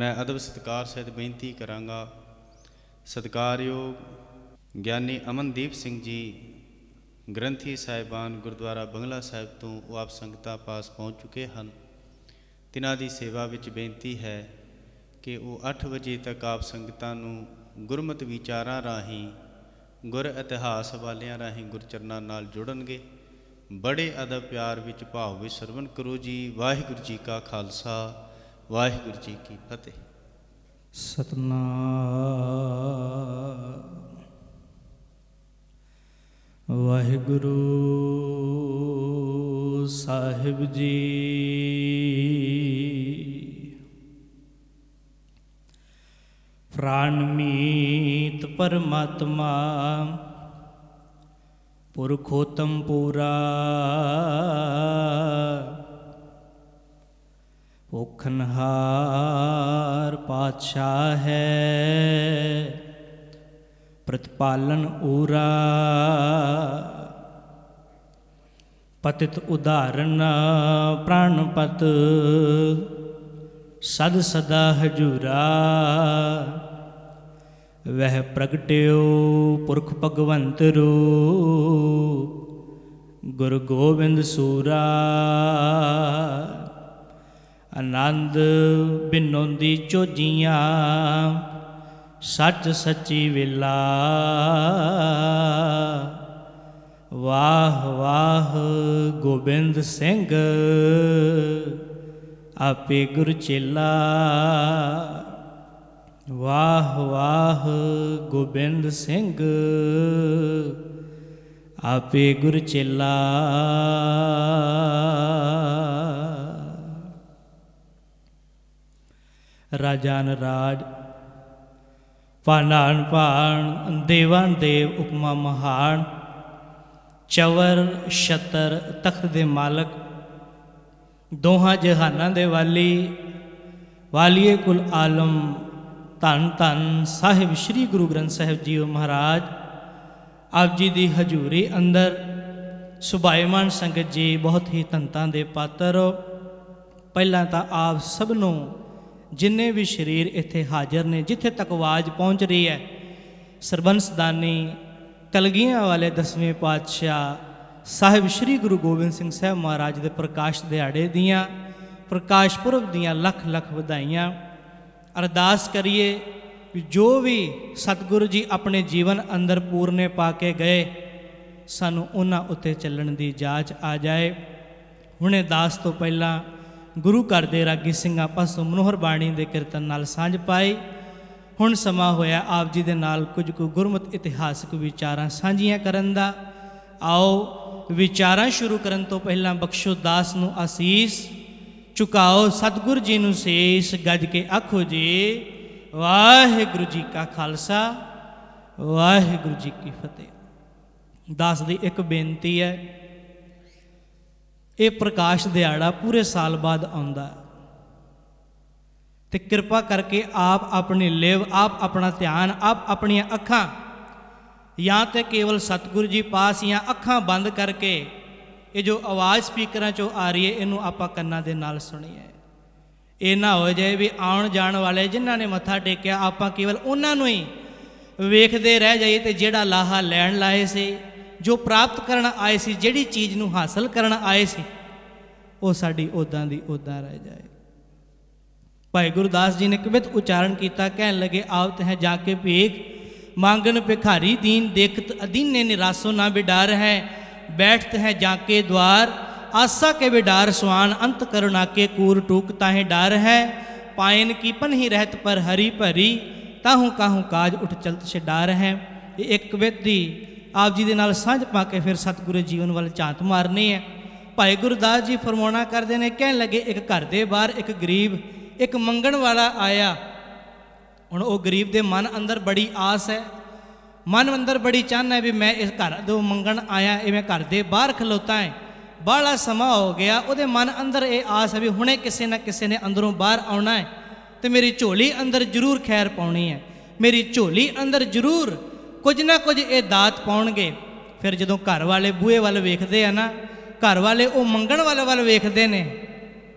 ਮੈਂ ਅਦਬ ਸਤਕਾਰ ਸਹਿਤ ਬੇਨਤੀ ਕਰਾਂਗਾ ਸਤਕਾਰਯੋਗ ਗਿਆਨੀ ਅਮਨਦੀਪ ਸਿੰਘ ਜੀ ਗ੍ਰੰਥੀ ਸਾਹਿਬਾਨ ਗੁਰਦੁਆਰਾ ਬੰਗਲਾ ਸਾਹਿਬ ਤੋਂ ਉਹ ਆਪ ਸੰਗਤਾਂ ਪਾਸ ਪਹੁੰਚ ਚੁੱਕੇ ਹਨ ਤਿਨਾਂ ਦੀ ਸੇਵਾ ਵਿੱਚ ਬੇਨਤੀ ਹੈ ਕਿ ਉਹ 8 ਵਜੇ ਤੱਕ ਆਪ ਸੰਗਤਾਂ ਨੂੰ ਗੁਰਮਤ ਵਿਚਾਰਾਂ ਰਾਹੀਂ ਗੁਰ ਇਤਿਹਾਸ ਵਾਲਿਆਂ ਰਾਹੀਂ ਗੁਰਚਰਨਾਂ ਨਾਲ ਜੁੜਨਗੇ ਬੜੇ ਅਦਬ ਪਿਆਰ ਵਿੱਚ ਭਾਵ ਵਿੱਚ ਸਰਵਨ ਕਰੋ ਜੀ ਵਾਹਿਗੁਰੂ ਜੀ ਕਾ ਖਾਲਸਾ ਵਾਹਿਗੁਰੂ ਜੀ ਕੀ ਫਤਿਹ ਸਤਨਾਮ ਵਾਹਿਗੁਰੂ ਸਾਹਿਬ ਜੀ ਪ੍ਰਾਨ ਮੀਤ ਪਰਮਾਤਮਾ ਪੁਰਖੋਤਮ ਪੂਰਾ ਓਖਨਹਾਰ ਪਾਤਸ਼ਾਹ ਹੈ ਪ੍ਰਤਪਾਲਨ ਊਰਾ ਪਤਿਤ ਉਧਾਰਨ ਪ੍ਰਾਨਪਤ ਸਦ ਸਦਾ ਹਜੂਰਾ ਵਹਿ ਪ੍ਰਗਟਿਓ ਪੁਰਖ ਭਗਵੰਤ ਰੂਪ ਗੁਰ ਗੋਬਿੰਦ ਸੂਰਾ ਆਨੰਦ ਬਿਨੋਂਦੀ ਚੋਜੀਆਂ ਸੱਚ ਸੱਚੀ ਵੇਲਾ ਵਾਹ ਵਾਹ ਗੋਬਿੰਦ ਸਿੰਘ ਆਪੇ ਗੁਰ ਚੇਲਾ ਵਾਹ ਵਾਹ ਗੋਬਿੰਦ ਸਿੰਘ ਆਪੇ ਗੁਰ ਚੇਲਾ ਰਾਜਾਨ ਰਾਜ ਭਾਨਾਨ ਭਾਣ ਦੇਵਾਂ ਦੇਵ ਉਪਮਾ ਮਹਾਨ ਚਵਰ ਛਤਰ ਤਖਤ ਦੇ ਮਾਲਕ ਦੋਹਾਂ ਜਹਾਨਾਂ ਦੇ ਵਾਲੀ ਵਾਲੀਏ ਕੁਲ ਆਲਮ ਧੰਨ ਧੰਨ ਸਾਹਿਬ ਸ੍ਰੀ ਗੁਰੂ ਗ੍ਰੰਥ ਸਾਹਿਬ ਜੀ ਮਹਾਰਾਜ ਆਪ ਜੀ ਦੀ ਹਜ਼ੂਰੀ ਅੰਦਰ ਸੁਭਾਇਮਾਨ ਸੰਗਤ ਜੀ ਬਹੁਤ ਹੀ ਤੰਤਾਂ ਦੇ ਪਾਤਰ ਪਹਿਲਾਂ ਤਾਂ ਆਪ ਸਭ ਨੂੰ ਜਿੰਨੇ ਵੀ ਸ਼ਰੀਰ ਇੱਥੇ ਹਾਜ਼ਰ ਨੇ ਜਿੱਥੇ ਤੱਕ ਆਵਾਜ਼ ਪਹੁੰਚ ਰਹੀ ਹੈ ਸਰਬੰਸਦਾਨੀ ਕਲਗੀਆਂ ਵਾਲੇ ਦਸਵੇਂ ਪਾਤਸ਼ਾਹ ਸਾਹਿਬ ਸ੍ਰੀ ਗੁਰੂ ਗੋਬਿੰਦ ਸਿੰਘ ਸਾਹਿਬ ਮਹਾਰਾਜ ਦੇ ਪ੍ਰਕਾਸ਼ ਦਿਹਾੜੇ ਦੀਆਂ ਪ੍ਰਕਾਸ਼ ਪੁਰਬ ਦੀਆਂ ਲੱਖ ਲੱਖ ਵਧਾਈਆਂ ਅਰਦਾਸ ਕਰੀਏ ਵੀ ਜੋ ਵੀ ਸਤਿਗੁਰੂ ਜੀ ਆਪਣੇ ਜੀਵਨ ਅੰਦਰ ਪੂਰਨੇ ਪਾ ਕੇ ਗਏ ਸਾਨੂੰ ਉਹਨਾਂ ਉੱਤੇ ਚੱਲਣ ਦੀ ਜਾਚ ਆ ਜਾਏ ਹੁਣੇ ਦਾਸ ਤੋਂ ਪਹਿਲਾਂ ਗੁਰੂ ਘਰ ਦੇ ਰਾਗੀ ਸਿੰਘਾਂ ਪਾਸੋਂ ਮਨੋਹਰ ਬਾਣੀ ਦੇ ਕੀਰਤਨ ਨਾਲ ਸਾਂਝ ਪਾਈ ਹੁਣ ਸਮਾਂ ਹੋਇਆ ਆਪ ਜੀ ਦੇ ਨਾਲ ਕੁਝ ਕੁ ਗੁਰਮਤ ਇਤਿਹਾਸਕ ਵਿਚਾਰਾਂ ਸਾਂਝੀਆਂ ਕਰਨ ਦਾ ਆਓ ਵਿਚਾਰਾਂ ਸ਼ੁਰੂ ਕਰਨ ਤੋਂ ਪਹਿਲਾਂ ਬਖਸ਼ੋ ਦਾਸ ਨੂੰ ਅਸੀਸ ਚੁਕਾਓ ਸਤਿਗੁਰ ਜੀ ਨੂੰ ਸੇਸ ਗੱਜ ਕੇ ਆਖੋ ਜੀ ਵਾਹਿਗੁਰੂ ਜੀ ਕਾ ਖਾਲਸਾ ਵਾਹਿਗੁਰੂ ਜੀ ਕੀ ਫਤਿਹ ਦਾਸ ਦੀ ਇੱਕ ਬੇਨਤੀ ਹੈ ਇਹ ਪ੍ਰਕਾਸ਼ ਦਿਹਾੜਾ ਪੂਰੇ ਸਾਲ ਬਾਅਦ ਆਉਂਦਾ ਤੇ ਕਿਰਪਾ ਕਰਕੇ ਆਪ ਆਪਣੇ ਲਿਵ ਆਪ ਆਪਣਾ ਧਿਆਨ ਆਪ ਆਪਣੀਆਂ ਅੱਖਾਂ ਜਾਂ ਤੇ ਕੇਵਲ ਸਤਿਗੁਰੂ ਜੀ ਪਾਸ ਜਾਂ ਅੱਖਾਂ ਬੰਦ ਕਰਕੇ ਇਹ ਜੋ ਆਵਾਜ਼ ਸਪੀਕਰਾਂ ਚੋਂ ਆ ਰਹੀ ਹੈ ਇਹਨੂੰ ਆਪਾਂ ਕੰਨਾਂ ਦੇ ਨਾਲ ਸੁਣੀਏ ਇਹ ਨਾ ਹੋ ਜਾਏ ਵੀ ਆਉਣ ਜਾਣ ਵਾਲੇ ਜਿਨ੍ਹਾਂ ਨੇ ਮੱਥਾ ਟੇਕਿਆ ਆਪਾਂ ਕੇਵਲ ਉਹਨਾਂ ਨੂੰ ਹੀ ਵੇਖਦੇ ਰਹਿ ਜਾਈਏ ਤੇ ਜਿਹੜਾ ਲਾਹਾ ਲੈਣ ਲਾਏ ਸੀ ਜੋ ਪ੍ਰਾਪਤ ਕਰਨ ਆਏ ਸੀ ਜਿਹੜੀ ਚੀਜ਼ ਨੂੰ ਹਾਸਲ ਕਰਨ ਆਏ ਸੀ ਉਹ ਸਾਡੀ ਉਦਾਂ ਦੀ ਉਦਾਂ ਰਹਿ ਜਾਏ ਭਾਈ ਗੁਰਦਾਸ ਜੀ ਨੇ ਕਵਿਤ ਉਚਾਰਨ ਕੀਤਾ ਕਹਿਣ ਲੱਗੇ ਆਵਤ ਹੈ ਜਾ ਕੇ ਭੇਖ ਮੰਗਨ ਭਿਖਾਰੀ ਦੀਨ ਦੇਖਤ ਅਦੀਨੇ ਨਿਰਾਸੋ ਨਾ ਬਿਡਾਰ ਹੈ ਬੈਠਤ ਹੈ ਜਾ ਕੇ ਦਵਾਰ ਆਸਾ ਕੇ ਬਿਡਾਰ ਸਵਾਨ ਅੰਤ ਕਰੁਣਾ ਕੇ ਕੂਰ ਟੂਕ ਤਾਹੇ ਡਰ ਹੈ ਪਾਇਨ ਕੀ ਪਨਹੀ ਰਹਿਤ ਪਰ ਹਰੀ ਭਰੀ ਤਾਹੂ ਕਾਹੂ ਕਾਜ ਉਠ ਚਲਤ ਡਰ ਹੈ ਇਹ ਇੱਕ ਕਵਿਤ ਦੀ ਆਪ ਜੀ ਦੇ ਨਾਲ ਸਾਂਝ ਪਾ ਕੇ ਫਿਰ ਸਤਿਗੁਰੂ ਜੀਵਨ ਵੱਲ ਝਾਂਤ ਮਾਰਨੀ ਹੈ ਭਾਈ ਗੁਰਦਾਸ ਜੀ ਫਰਮਾਉਣਾ ਕਰਦੇ ਨੇ ਕਹਿਣ ਲੱਗੇ ਇੱਕ ਘਰ ਦੇ ਬਾਹਰ ਇੱਕ ਗਰੀਬ ਇੱਕ ਮੰਗਣ ਵਾਲਾ ਆਇਆ ਹੁਣ ਉਹ ਗਰੀਬ ਦੇ ਮਨ ਅੰਦਰ ਬੜੀ ਆਸ ਹੈ ਮਨ ਅੰਦਰ ਬੜੀ ਚਾਹਨਾ ਹੈ ਵੀ ਮੈਂ ਇਸ ਘਰ ਤੋਂ ਮੰਗਣ ਆਇਆ ਇਹ ਮੈਂ ਘਰ ਦੇ ਬਾਹਰ ਖਲੋਤਾ ਹਾਂ ਬੜਾ ਸਮਾਂ ਹੋ ਗਿਆ ਉਹਦੇ ਮਨ ਅੰਦਰ ਇਹ ਆਸ ਹੈ ਵੀ ਹੁਣੇ ਕਿਸੇ ਨਾ ਕਿਸੇ ਨੇ ਅੰਦਰੋਂ ਬਾਹਰ ਆਉਣਾ ਹੈ ਤੇ ਮੇਰੀ ਝੋਲੀ ਅੰਦਰ ਜ਼ਰੂਰ ਖੈਰ ਪਾਉਣੀ ਹੈ ਮੇਰੀ ਝੋਲੀ ਅੰਦਰ ਜ਼ਰੂਰ ਕੁਝ ਨਾ ਕੁਝ ਇਹ ਦਾਤ ਪਾਉਣਗੇ ਫਿਰ ਜਦੋਂ ਘਰ ਵਾਲੇ ਬੂਹੇ ਵੱਲ ਵੇਖਦੇ ਆ ਨਾ ਘਰ ਵਾਲੇ ਉਹ ਮੰਗਣ ਵਾਲੇ ਵੱਲ ਵੇਖਦੇ ਨੇ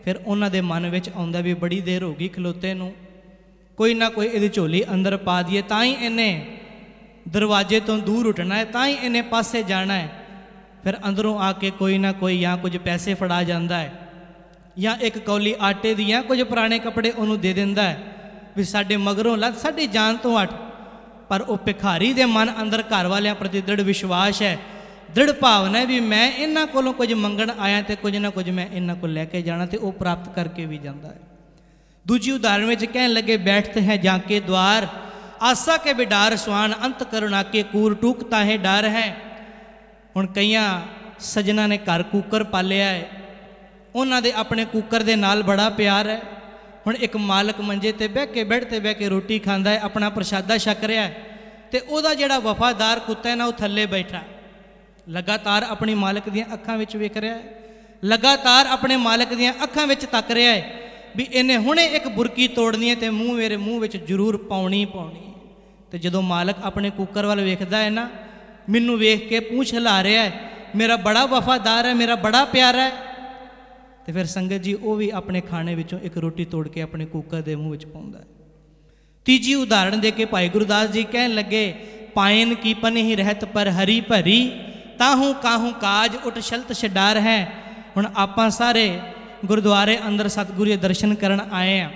ਫਿਰ ਉਹਨਾਂ ਦੇ ਮਨ ਵਿੱਚ ਆਉਂਦਾ ਵੀ ਬੜੀ ਦੇਰ ਹੋ ਗਈ ਖਲੋਤੇ ਨੂੰ ਕੋਈ ਨਾ ਕੋਈ ਇਹਦੀ ਝੋਲੀ ਅੰਦਰ ਪਾ ਦਈਏ ਤਾਂ ਹੀ ਇਹਨੇ ਦਰਵਾਜ਼ੇ ਤੋਂ ਦੂਰ ਉੱਟਣਾ ਹੈ ਤਾਂ ਹੀ ਇਹਨੇ ਪਾਸੇ ਜਾਣਾ ਹੈ ਫਿਰ ਅੰਦਰੋਂ ਆ ਕੇ ਕੋਈ ਨਾ ਕੋਈ ਜਾਂ ਕੁਝ ਪੈਸੇ ਫੜਾ ਜਾਂਦਾ ਹੈ ਜਾਂ ਇੱਕ ਕੌਲੀ ਆਟੇ ਦੀਆਂ ਕੁਝ ਪੁਰਾਣੇ ਕੱਪੜੇ ਉਹਨੂੰ ਦੇ ਦਿੰਦਾ ਹੈ ਵੀ ਸਾਡੇ ਮਗਰੋਂ ਲੱਗ ਸਾਡੀ ਜਾਨ ਤੋਂ ਹਟ ਪਰ ਉਹ ਭਿਖਾਰੀ ਦੇ ਮਨ ਅੰਦਰ ਘਰ ਵਾਲਿਆਂ ਪ੍ਰਤੀ ਦ੍ਰਿੜ ਵਿਸ਼ਵਾਸ ਹੈ ਦ੍ਰਿੜ ਭਾਵਨਾ ਹੈ ਵੀ ਮੈਂ ਇਹਨਾਂ ਕੋਲੋਂ ਕੁਝ ਮੰਗਣ ਆਇਆ ਤੇ ਕੁਝ ਨਾ ਕੁਝ ਮੈਂ ਇਹਨਾਂ ਕੋਲ ਲੈ ਕੇ ਜਾਣਾ ਤੇ ਉਹ ਪ੍ਰਾਪਤ ਕਰਕੇ ਵੀ ਜਾਂਦਾ ਹੈ ਦੂਜੀ ਉਦਾਹਰਣ ਵਿੱਚ ਕਹਿਣ ਲੱਗੇ ਬੈਠਤ ਹੈ ਜਾਂਕੇ ਕੇ ਦਵਾਰ ਆਸਾ ਕੇ ਬਿਡਾਰ ਸਵਾਨ ਅੰਤ ਕਰੁਣਾ ਕੇ ਕੂਰ ਟੂਕਤਾ ਹੈ ਡਰ ਹੈ ਹੁਣ ਕਈਆਂ ਸਜਣਾ ਨੇ ਘਰ ਕੂਕਰ ਪਾਲਿਆ ਹੈ ਉਹਨਾਂ ਦੇ ਆਪਣੇ ਕੂਕਰ ਦੇ ਨਾਲ ਬੜਾ ਪਿਆਰ ਹੈ ਹੁਣ ਇੱਕ ਮਾਲਕ ਮੰਜੇ ਤੇ ਬਹਿ ਕੇ ਬੈਠ ਤੇ ਬਹਿ ਕੇ ਰੋਟੀ ਖਾਂਦਾ ਹੈ ਆਪਣਾ ਪ੍ਰਸ਼ਾਦਾ ਛਕ ਰਿਹਾ ਹੈ ਤੇ ਉਹਦਾ ਜਿਹੜਾ ਵਫਾਦਾਰ ਕੁੱਤਾ ਹੈ ਨਾ ਉਹ ਥੱਲੇ ਬੈਠਾ ਲਗਾਤਾਰ ਆਪਣੇ ਮਾਲਕ ਦੀਆਂ ਅੱਖਾਂ ਵਿੱਚ ਵੇਖ ਰਿਹਾ ਹੈ ਲਗਾਤਾਰ ਆਪਣੇ ਮਾਲਕ ਦੀਆਂ ਅੱਖਾਂ ਵਿੱਚ ਤੱਕ ਰਿਹਾ ਹੈ ਵੀ ਇਹਨੇ ਹੁਣੇ ਇੱਕ ਬੁਰਕੀ ਤੋੜਨੀ ਹੈ ਤੇ ਮੂੰਹ ਮੇਰੇ ਮੂੰਹ ਵਿੱਚ ਜ਼ਰੂਰ ਪਾਉਣੀ ਪਾਉਣੀ ਤੇ ਜਦੋਂ ਮਾਲਕ ਆਪਣੇ ਕੁੱਕਰ ਵੱਲ ਵੇਖਦਾ ਹੈ ਨਾ ਮੈਨੂੰ ਵੇਖ ਕੇ ਪੂਛ ਹਿਲਾ ਰਿਹਾ ਹੈ ਮੇਰਾ ਬੜਾ ਵਫਾਦਾਰ ਹੈ ਮੇਰਾ ਬੜਾ ਪਿਆਰਾ ਹੈ ਤੇ ਫਿਰ ਸੰਗਤ ਜੀ ਉਹ ਵੀ ਆਪਣੇ ਖਾਣੇ ਵਿੱਚੋਂ ਇੱਕ ਰੋਟੀ ਤੋੜ ਕੇ ਆਪਣੇ ਕੂਕਰ ਦੇ ਮੂੰਹ ਵਿੱਚ ਪਾਉਂਦਾ ਹੈ ਤੀਜੀ ਉਦਾਹਰਣ ਦੇ ਕੇ ਭਾਈ ਗੁਰਦਾਸ ਜੀ ਕਹਿਣ ਲੱਗੇ ਪਾਇਨ ਕੀ ਪਨ ਹੀ ਰਹਿਤ ਪਰ ਹਰੀ ਭਰੀ ਤਾਹੂ ਕਾਹੂ ਕਾਜ ਉਟ ਸ਼ਲਤ ਛਡਾਰ ਹੈ ਹੁਣ ਆਪਾਂ ਸਾਰੇ ਗੁਰਦੁਆਰੇ ਅੰਦਰ ਸਤਿਗੁਰੂ ਦੇ ਦਰਸ਼ਨ ਕਰਨ ਆਏ ਆ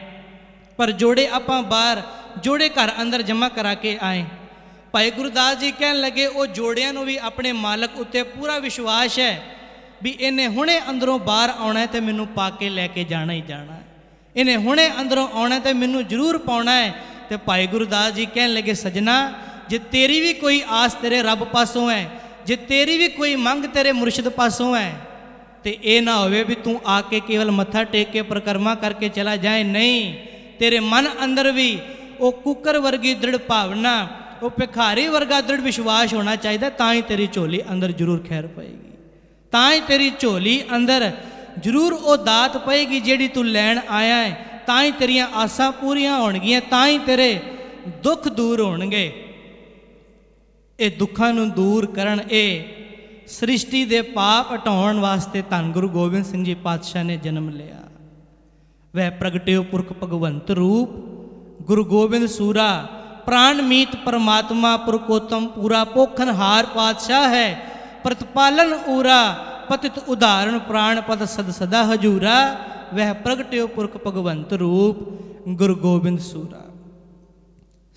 ਪਰ ਜੋੜੇ ਆਪਾਂ ਬਾਹਰ ਜੋੜੇ ਘਰ ਅੰਦਰ ਜਮਾ ਕਰਾ ਕੇ ਆਏ ਭਾਈ ਗੁਰਦਾਸ ਜੀ ਕਹਿਣ ਲੱਗੇ ਉਹ ਜੋੜਿਆਂ ਨੂੰ ਵੀ ਆਪਣੇ ਮਾਲਕ ਉੱਤੇ ਪੂਰਾ ਵਿਸ਼ਵਾਸ ਹੈ ਵੀ ਇਹਨੇ ਹੁਣੇ ਅੰਦਰੋਂ ਬਾਹਰ ਆਉਣਾ ਤੇ ਮੈਨੂੰ ਪਾ ਕੇ ਲੈ ਕੇ ਜਾਣਾ ਹੀ ਜਾਣਾ ਇਹਨੇ ਹੁਣੇ ਅੰਦਰੋਂ ਆਉਣਾ ਤੇ ਮੈਨੂੰ ਜ਼ਰੂਰ ਪਾਉਣਾ ਹੈ ਤੇ ਭਾਈ ਗੁਰਦਾਸ ਜੀ ਕਹਿਣ ਲੱਗੇ ਸਜਣਾ ਜੇ ਤੇਰੀ ਵੀ ਕੋਈ ਆਸ ਤੇਰੇ ਰੱਬ ਪਾਸੋਂ ਹੈ ਜੇ ਤੇਰੀ ਵੀ ਕੋਈ ਮੰਗ ਤੇਰੇ ਮੁਰਸ਼ਿਦ ਪਾਸੋਂ ਹੈ ਤੇ ਇਹ ਨਾ ਹੋਵੇ ਵੀ ਤੂੰ ਆ ਕੇ ਕੇਵਲ ਮੱਥਾ ਟੇਕ ਕੇ ਪ੍ਰਕਰਮਾ ਕਰਕੇ ਚਲਾ ਜਾਏ ਨਹੀਂ ਤੇਰੇ ਮਨ ਅੰਦਰ ਵੀ ਉਹ ਕੁੱਕਰ ਵਰਗੀ ਦ੍ਰਿੜ ਭਾਵਨਾ ਉਹ ਭਿਖਾਰੀ ਵਰਗਾ ਦ੍ਰਿੜ ਵਿਸ਼ਵਾਸ ਹੋਣਾ ਚਾਹੀਦਾ ਤਾਂ ਹੀ ਤੇਰੀ ਝੋਲੀ ਅੰਦਰ ਜ਼ਰੂਰ ਖੈਰ ਪਏਗੀ ਤਾਂ ਹੀ ਤੇਰੀ ਝੋਲੀ ਅੰਦਰ ਜ਼ਰੂਰ ਉਹ ਦਾਤ ਪਏਗੀ ਜਿਹੜੀ ਤੂੰ ਲੈਣ ਆਇਆ ਹੈ ਤਾਂ ਹੀ ਤੇਰੀਆਂ ਆਸਾਂ ਪੂਰੀਆਂ ਹੋਣਗੀਆਂ ਤਾਂ ਹੀ ਤੇਰੇ ਦੁੱਖ ਦੂਰ ਹੋਣਗੇ ਇਹ ਦੁੱਖਾਂ ਨੂੰ ਦੂਰ ਕਰਨ ਇਹ ਸ੍ਰਿਸ਼ਟੀ ਦੇ ਪਾਪ ਹਟਾਉਣ ਵਾਸਤੇ ਧੰਨ ਗੁਰੂ ਗੋਬਿੰਦ ਸਿੰਘ ਜੀ ਪਾਤਸ਼ਾਹ ਨੇ ਜਨਮ ਲਿਆ ਵਹਿ ਪ੍ਰਗਟਿਓ ਪੁਰਖ ਭਗਵੰਤ ਰੂਪ ਗੁਰੂ ਗੋਬਿੰਦ ਸੂਰਾ ਪ੍ਰਾਨ ਮੀਤ ਪਰਮਾਤਮਾ ਪੁਰਕੋਤਮ ਪੂਰਾ ਪੋਖਨ ਹਾਰ ਪਾਤਸ਼ਾਹ ਹੈ ਪ੍ਰਤਪਾਲਨ ਊਰਾ ਪਤਿਤ ਉਧਾਰਨ ਪ੍ਰਾਣ ਪਦ ਸਦ ਸਦਾ ਹਜੂਰਾ ਵਹਿ ਪ੍ਰਗਟਿਓ ਪੁਰਖ ਭਗਵੰਤ ਰੂਪ ਗੁਰੂ ਗੋਬਿੰਦ ਸੂਰਾ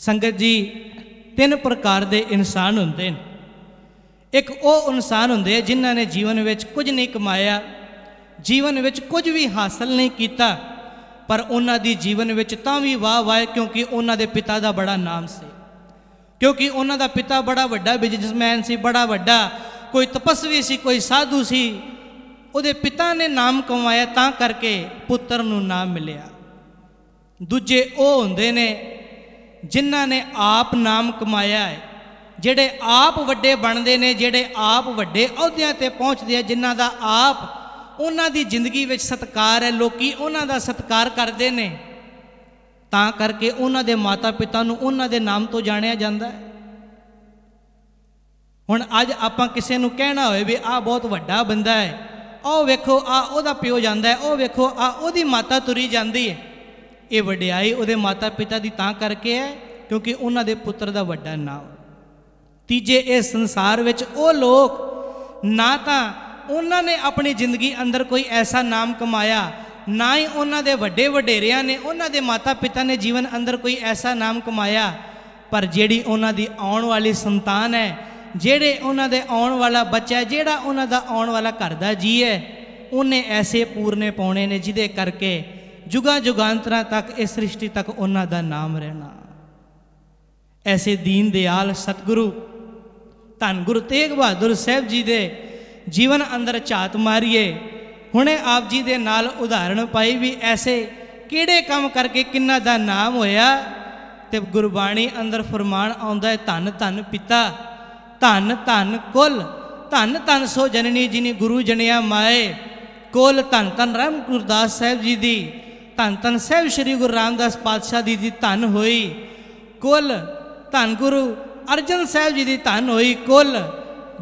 ਸੰਗਤ ਜੀ ਤਿੰਨ ਪ੍ਰਕਾਰ ਦੇ ਇਨਸਾਨ ਹੁੰਦੇ ਨੇ ਇੱਕ ਉਹ ਇਨਸਾਨ ਹੁੰਦੇ ਆ ਜਿਨ੍ਹਾਂ ਨੇ ਜੀਵਨ ਵਿੱਚ ਕੁਝ ਨਹੀਂ ਕਮਾਇਆ ਜੀਵਨ ਵਿੱਚ ਕੁਝ ਵੀ ਹਾਸਲ ਨਹੀਂ ਕੀਤਾ ਪਰ ਉਹਨਾਂ ਦੀ ਜੀਵਨ ਵਿੱਚ ਤਾਂ ਵੀ ਵਾਹ ਵਾਹ ਕਿਉਂਕਿ ਉਹਨਾਂ ਦੇ ਪਿਤਾ ਦਾ ਬੜਾ ਨਾਮ ਸੀ ਕਿਉਂਕਿ ਉਹਨਾਂ ਦਾ ਪਿਤਾ ਬੜਾ ਵੱਡਾ ਬਿਜ਼ਨਸਮੈਨ ਸੀ ਬੜਾ ਵੱਡਾ ਕੋਈ ਤਪਸਵੀ ਸੀ ਕੋਈ ਸਾਧੂ ਸੀ ਉਹਦੇ ਪਿਤਾ ਨੇ ਨਾਮ ਕਮਾਇਆ ਤਾਂ ਕਰਕੇ ਪੁੱਤਰ ਨੂੰ ਨਾਮ ਮਿਲਿਆ ਦੂਜੇ ਉਹ ਹੁੰਦੇ ਨੇ ਜਿਨ੍ਹਾਂ ਨੇ ਆਪ ਨਾਮ ਕਮਾਇਆ ਹੈ ਜਿਹੜੇ ਆਪ ਵੱਡੇ ਬਣਦੇ ਨੇ ਜਿਹੜੇ ਆਪ ਵੱਡੇ ਅਹੁਦਿਆਂ ਤੇ ਪਹੁੰਚਦੇ ਆ ਜਿਨ੍ਹਾਂ ਦਾ ਆਪ ਉਹਨਾਂ ਦੀ ਜ਼ਿੰਦਗੀ ਵਿੱਚ ਸਤਕਾਰ ਹੈ ਲੋਕੀ ਉਹਨਾਂ ਦਾ ਸਤਕਾਰ ਕਰਦੇ ਨੇ ਤਾਂ ਕਰਕੇ ਉਹਨਾਂ ਦੇ ਮਾਤਾ-ਪਿਤਾ ਨੂੰ ਉਹਨਾਂ ਦੇ ਨਾਮ ਤੋਂ ਜਾਣਿਆ ਜਾਂਦਾ ਹੈ ਹੁਣ ਅੱਜ ਆਪਾਂ ਕਿਸੇ ਨੂੰ ਕਹਿਣਾ ਹੋਵੇ ਵੀ ਆਹ ਬਹੁਤ ਵੱਡਾ ਬੰਦਾ ਹੈ ਉਹ ਵੇਖੋ ਆ ਉਹਦਾ ਪਿਓ ਜਾਂਦਾ ਹੈ ਉਹ ਵੇਖੋ ਆ ਉਹਦੀ ਮਾਤਾ ਤੁਰੀ ਜਾਂਦੀ ਹੈ ਇਹ ਵਡਿਆਈ ਉਹਦੇ ਮਾਤਾ ਪਿਤਾ ਦੀ ਤਾਂ ਕਰਕੇ ਹੈ ਕਿਉਂਕਿ ਉਹਨਾਂ ਦੇ ਪੁੱਤਰ ਦਾ ਵੱਡਾ ਨਾਮ ਤੀਜੇ ਇਹ ਸੰਸਾਰ ਵਿੱਚ ਉਹ ਲੋਕ ਨਾ ਤਾਂ ਉਹਨਾਂ ਨੇ ਆਪਣੀ ਜ਼ਿੰਦਗੀ ਅੰਦਰ ਕੋਈ ਐਸਾ ਨਾਮ ਕਮਾਇਆ ਨਾ ਹੀ ਉਹਨਾਂ ਦੇ ਵੱਡੇ ਵਡੇਰਿਆਂ ਨੇ ਉਹਨਾਂ ਦੇ ਮਾਤਾ ਪਿਤਾ ਨੇ ਜੀਵਨ ਅੰਦਰ ਕੋਈ ਐਸਾ ਨਾਮ ਕਮਾਇਆ ਪਰ ਜਿਹੜੀ ਉਹਨਾਂ ਦੀ ਆਉਣ ਵਾਲੀ ਸੰਤਾਨ ਹੈ ਜਿਹੜੇ ਉਹਨਾਂ ਦੇ ਆਉਣ ਵਾਲਾ ਬੱਚਾ ਜਿਹੜਾ ਉਹਨਾਂ ਦਾ ਆਉਣ ਵਾਲਾ ਘਰ ਦਾ ਜੀ ਹੈ ਉਹਨੇ ਐਸੇ ਪੂਰਨੇ ਪਾਉਣੇ ਨੇ ਜਿਹਦੇ ਕਰਕੇ ਜੁਗਾ ਜੁਗਾਂਤਰਾਂ ਤੱਕ ਇਸ ਸ੍ਰਿਸ਼ਟੀ ਤੱਕ ਉਹਨਾਂ ਦਾ ਨਾਮ ਰਹਿਣਾ ਐਸੇ ਦੀਨ ਦਿਆਲ ਸਤਿਗੁਰੂ ਧੰਨ ਗੁਰੂ ਤੇਗ ਬਹਾਦਰ ਸਾਹਿਬ ਜੀ ਦੇ ਜੀਵਨ ਅੰਦਰ ਝਾਤ ਮਾਰੀਏ ਹੁਣੇ ਆਪ ਜੀ ਦੇ ਨਾਲ ਉਦਾਹਰਣ ਪਾਈ ਵੀ ਐਸੇ ਕਿਹੜੇ ਕੰਮ ਕਰਕੇ ਕਿੰਨਾ ਦਾ ਨਾਮ ਹੋਇਆ ਤੇ ਗੁਰਬਾਣੀ ਅੰਦਰ ਫਰਮਾਨ ਆਉਂਦਾ ਹੈ ਧੰਨ ਧੰਨ ਪਿਤਾ ਧਨ ਧਨ ਕੁਲ ਧਨ ਧਨ ਸੋ ਜਨਨੀ ਜਿਨੀ ਗੁਰੂ ਜਣਿਆ ਮਾਏ ਕੋਲ ਧਨ ਧਨ ਰਾਮ ਗੁਰਦਾਸ ਸਾਹਿਬ ਜੀ ਦੀ ਧੰਨ ਧੰਨ ਸਾਹਿਬ ਸ੍ਰੀ ਗੁਰੂ ਰਾਮਦਾਸ ਪਾਤਸ਼ਾਹ ਦੀ ਦੀ ਧੰਨ ਹੋਈ ਕੁਲ ਧੰਨ ਗੁਰੂ ਅਰਜਨ ਸਾਹਿਬ ਜੀ ਦੀ ਧੰਨ ਹੋਈ ਕੁਲ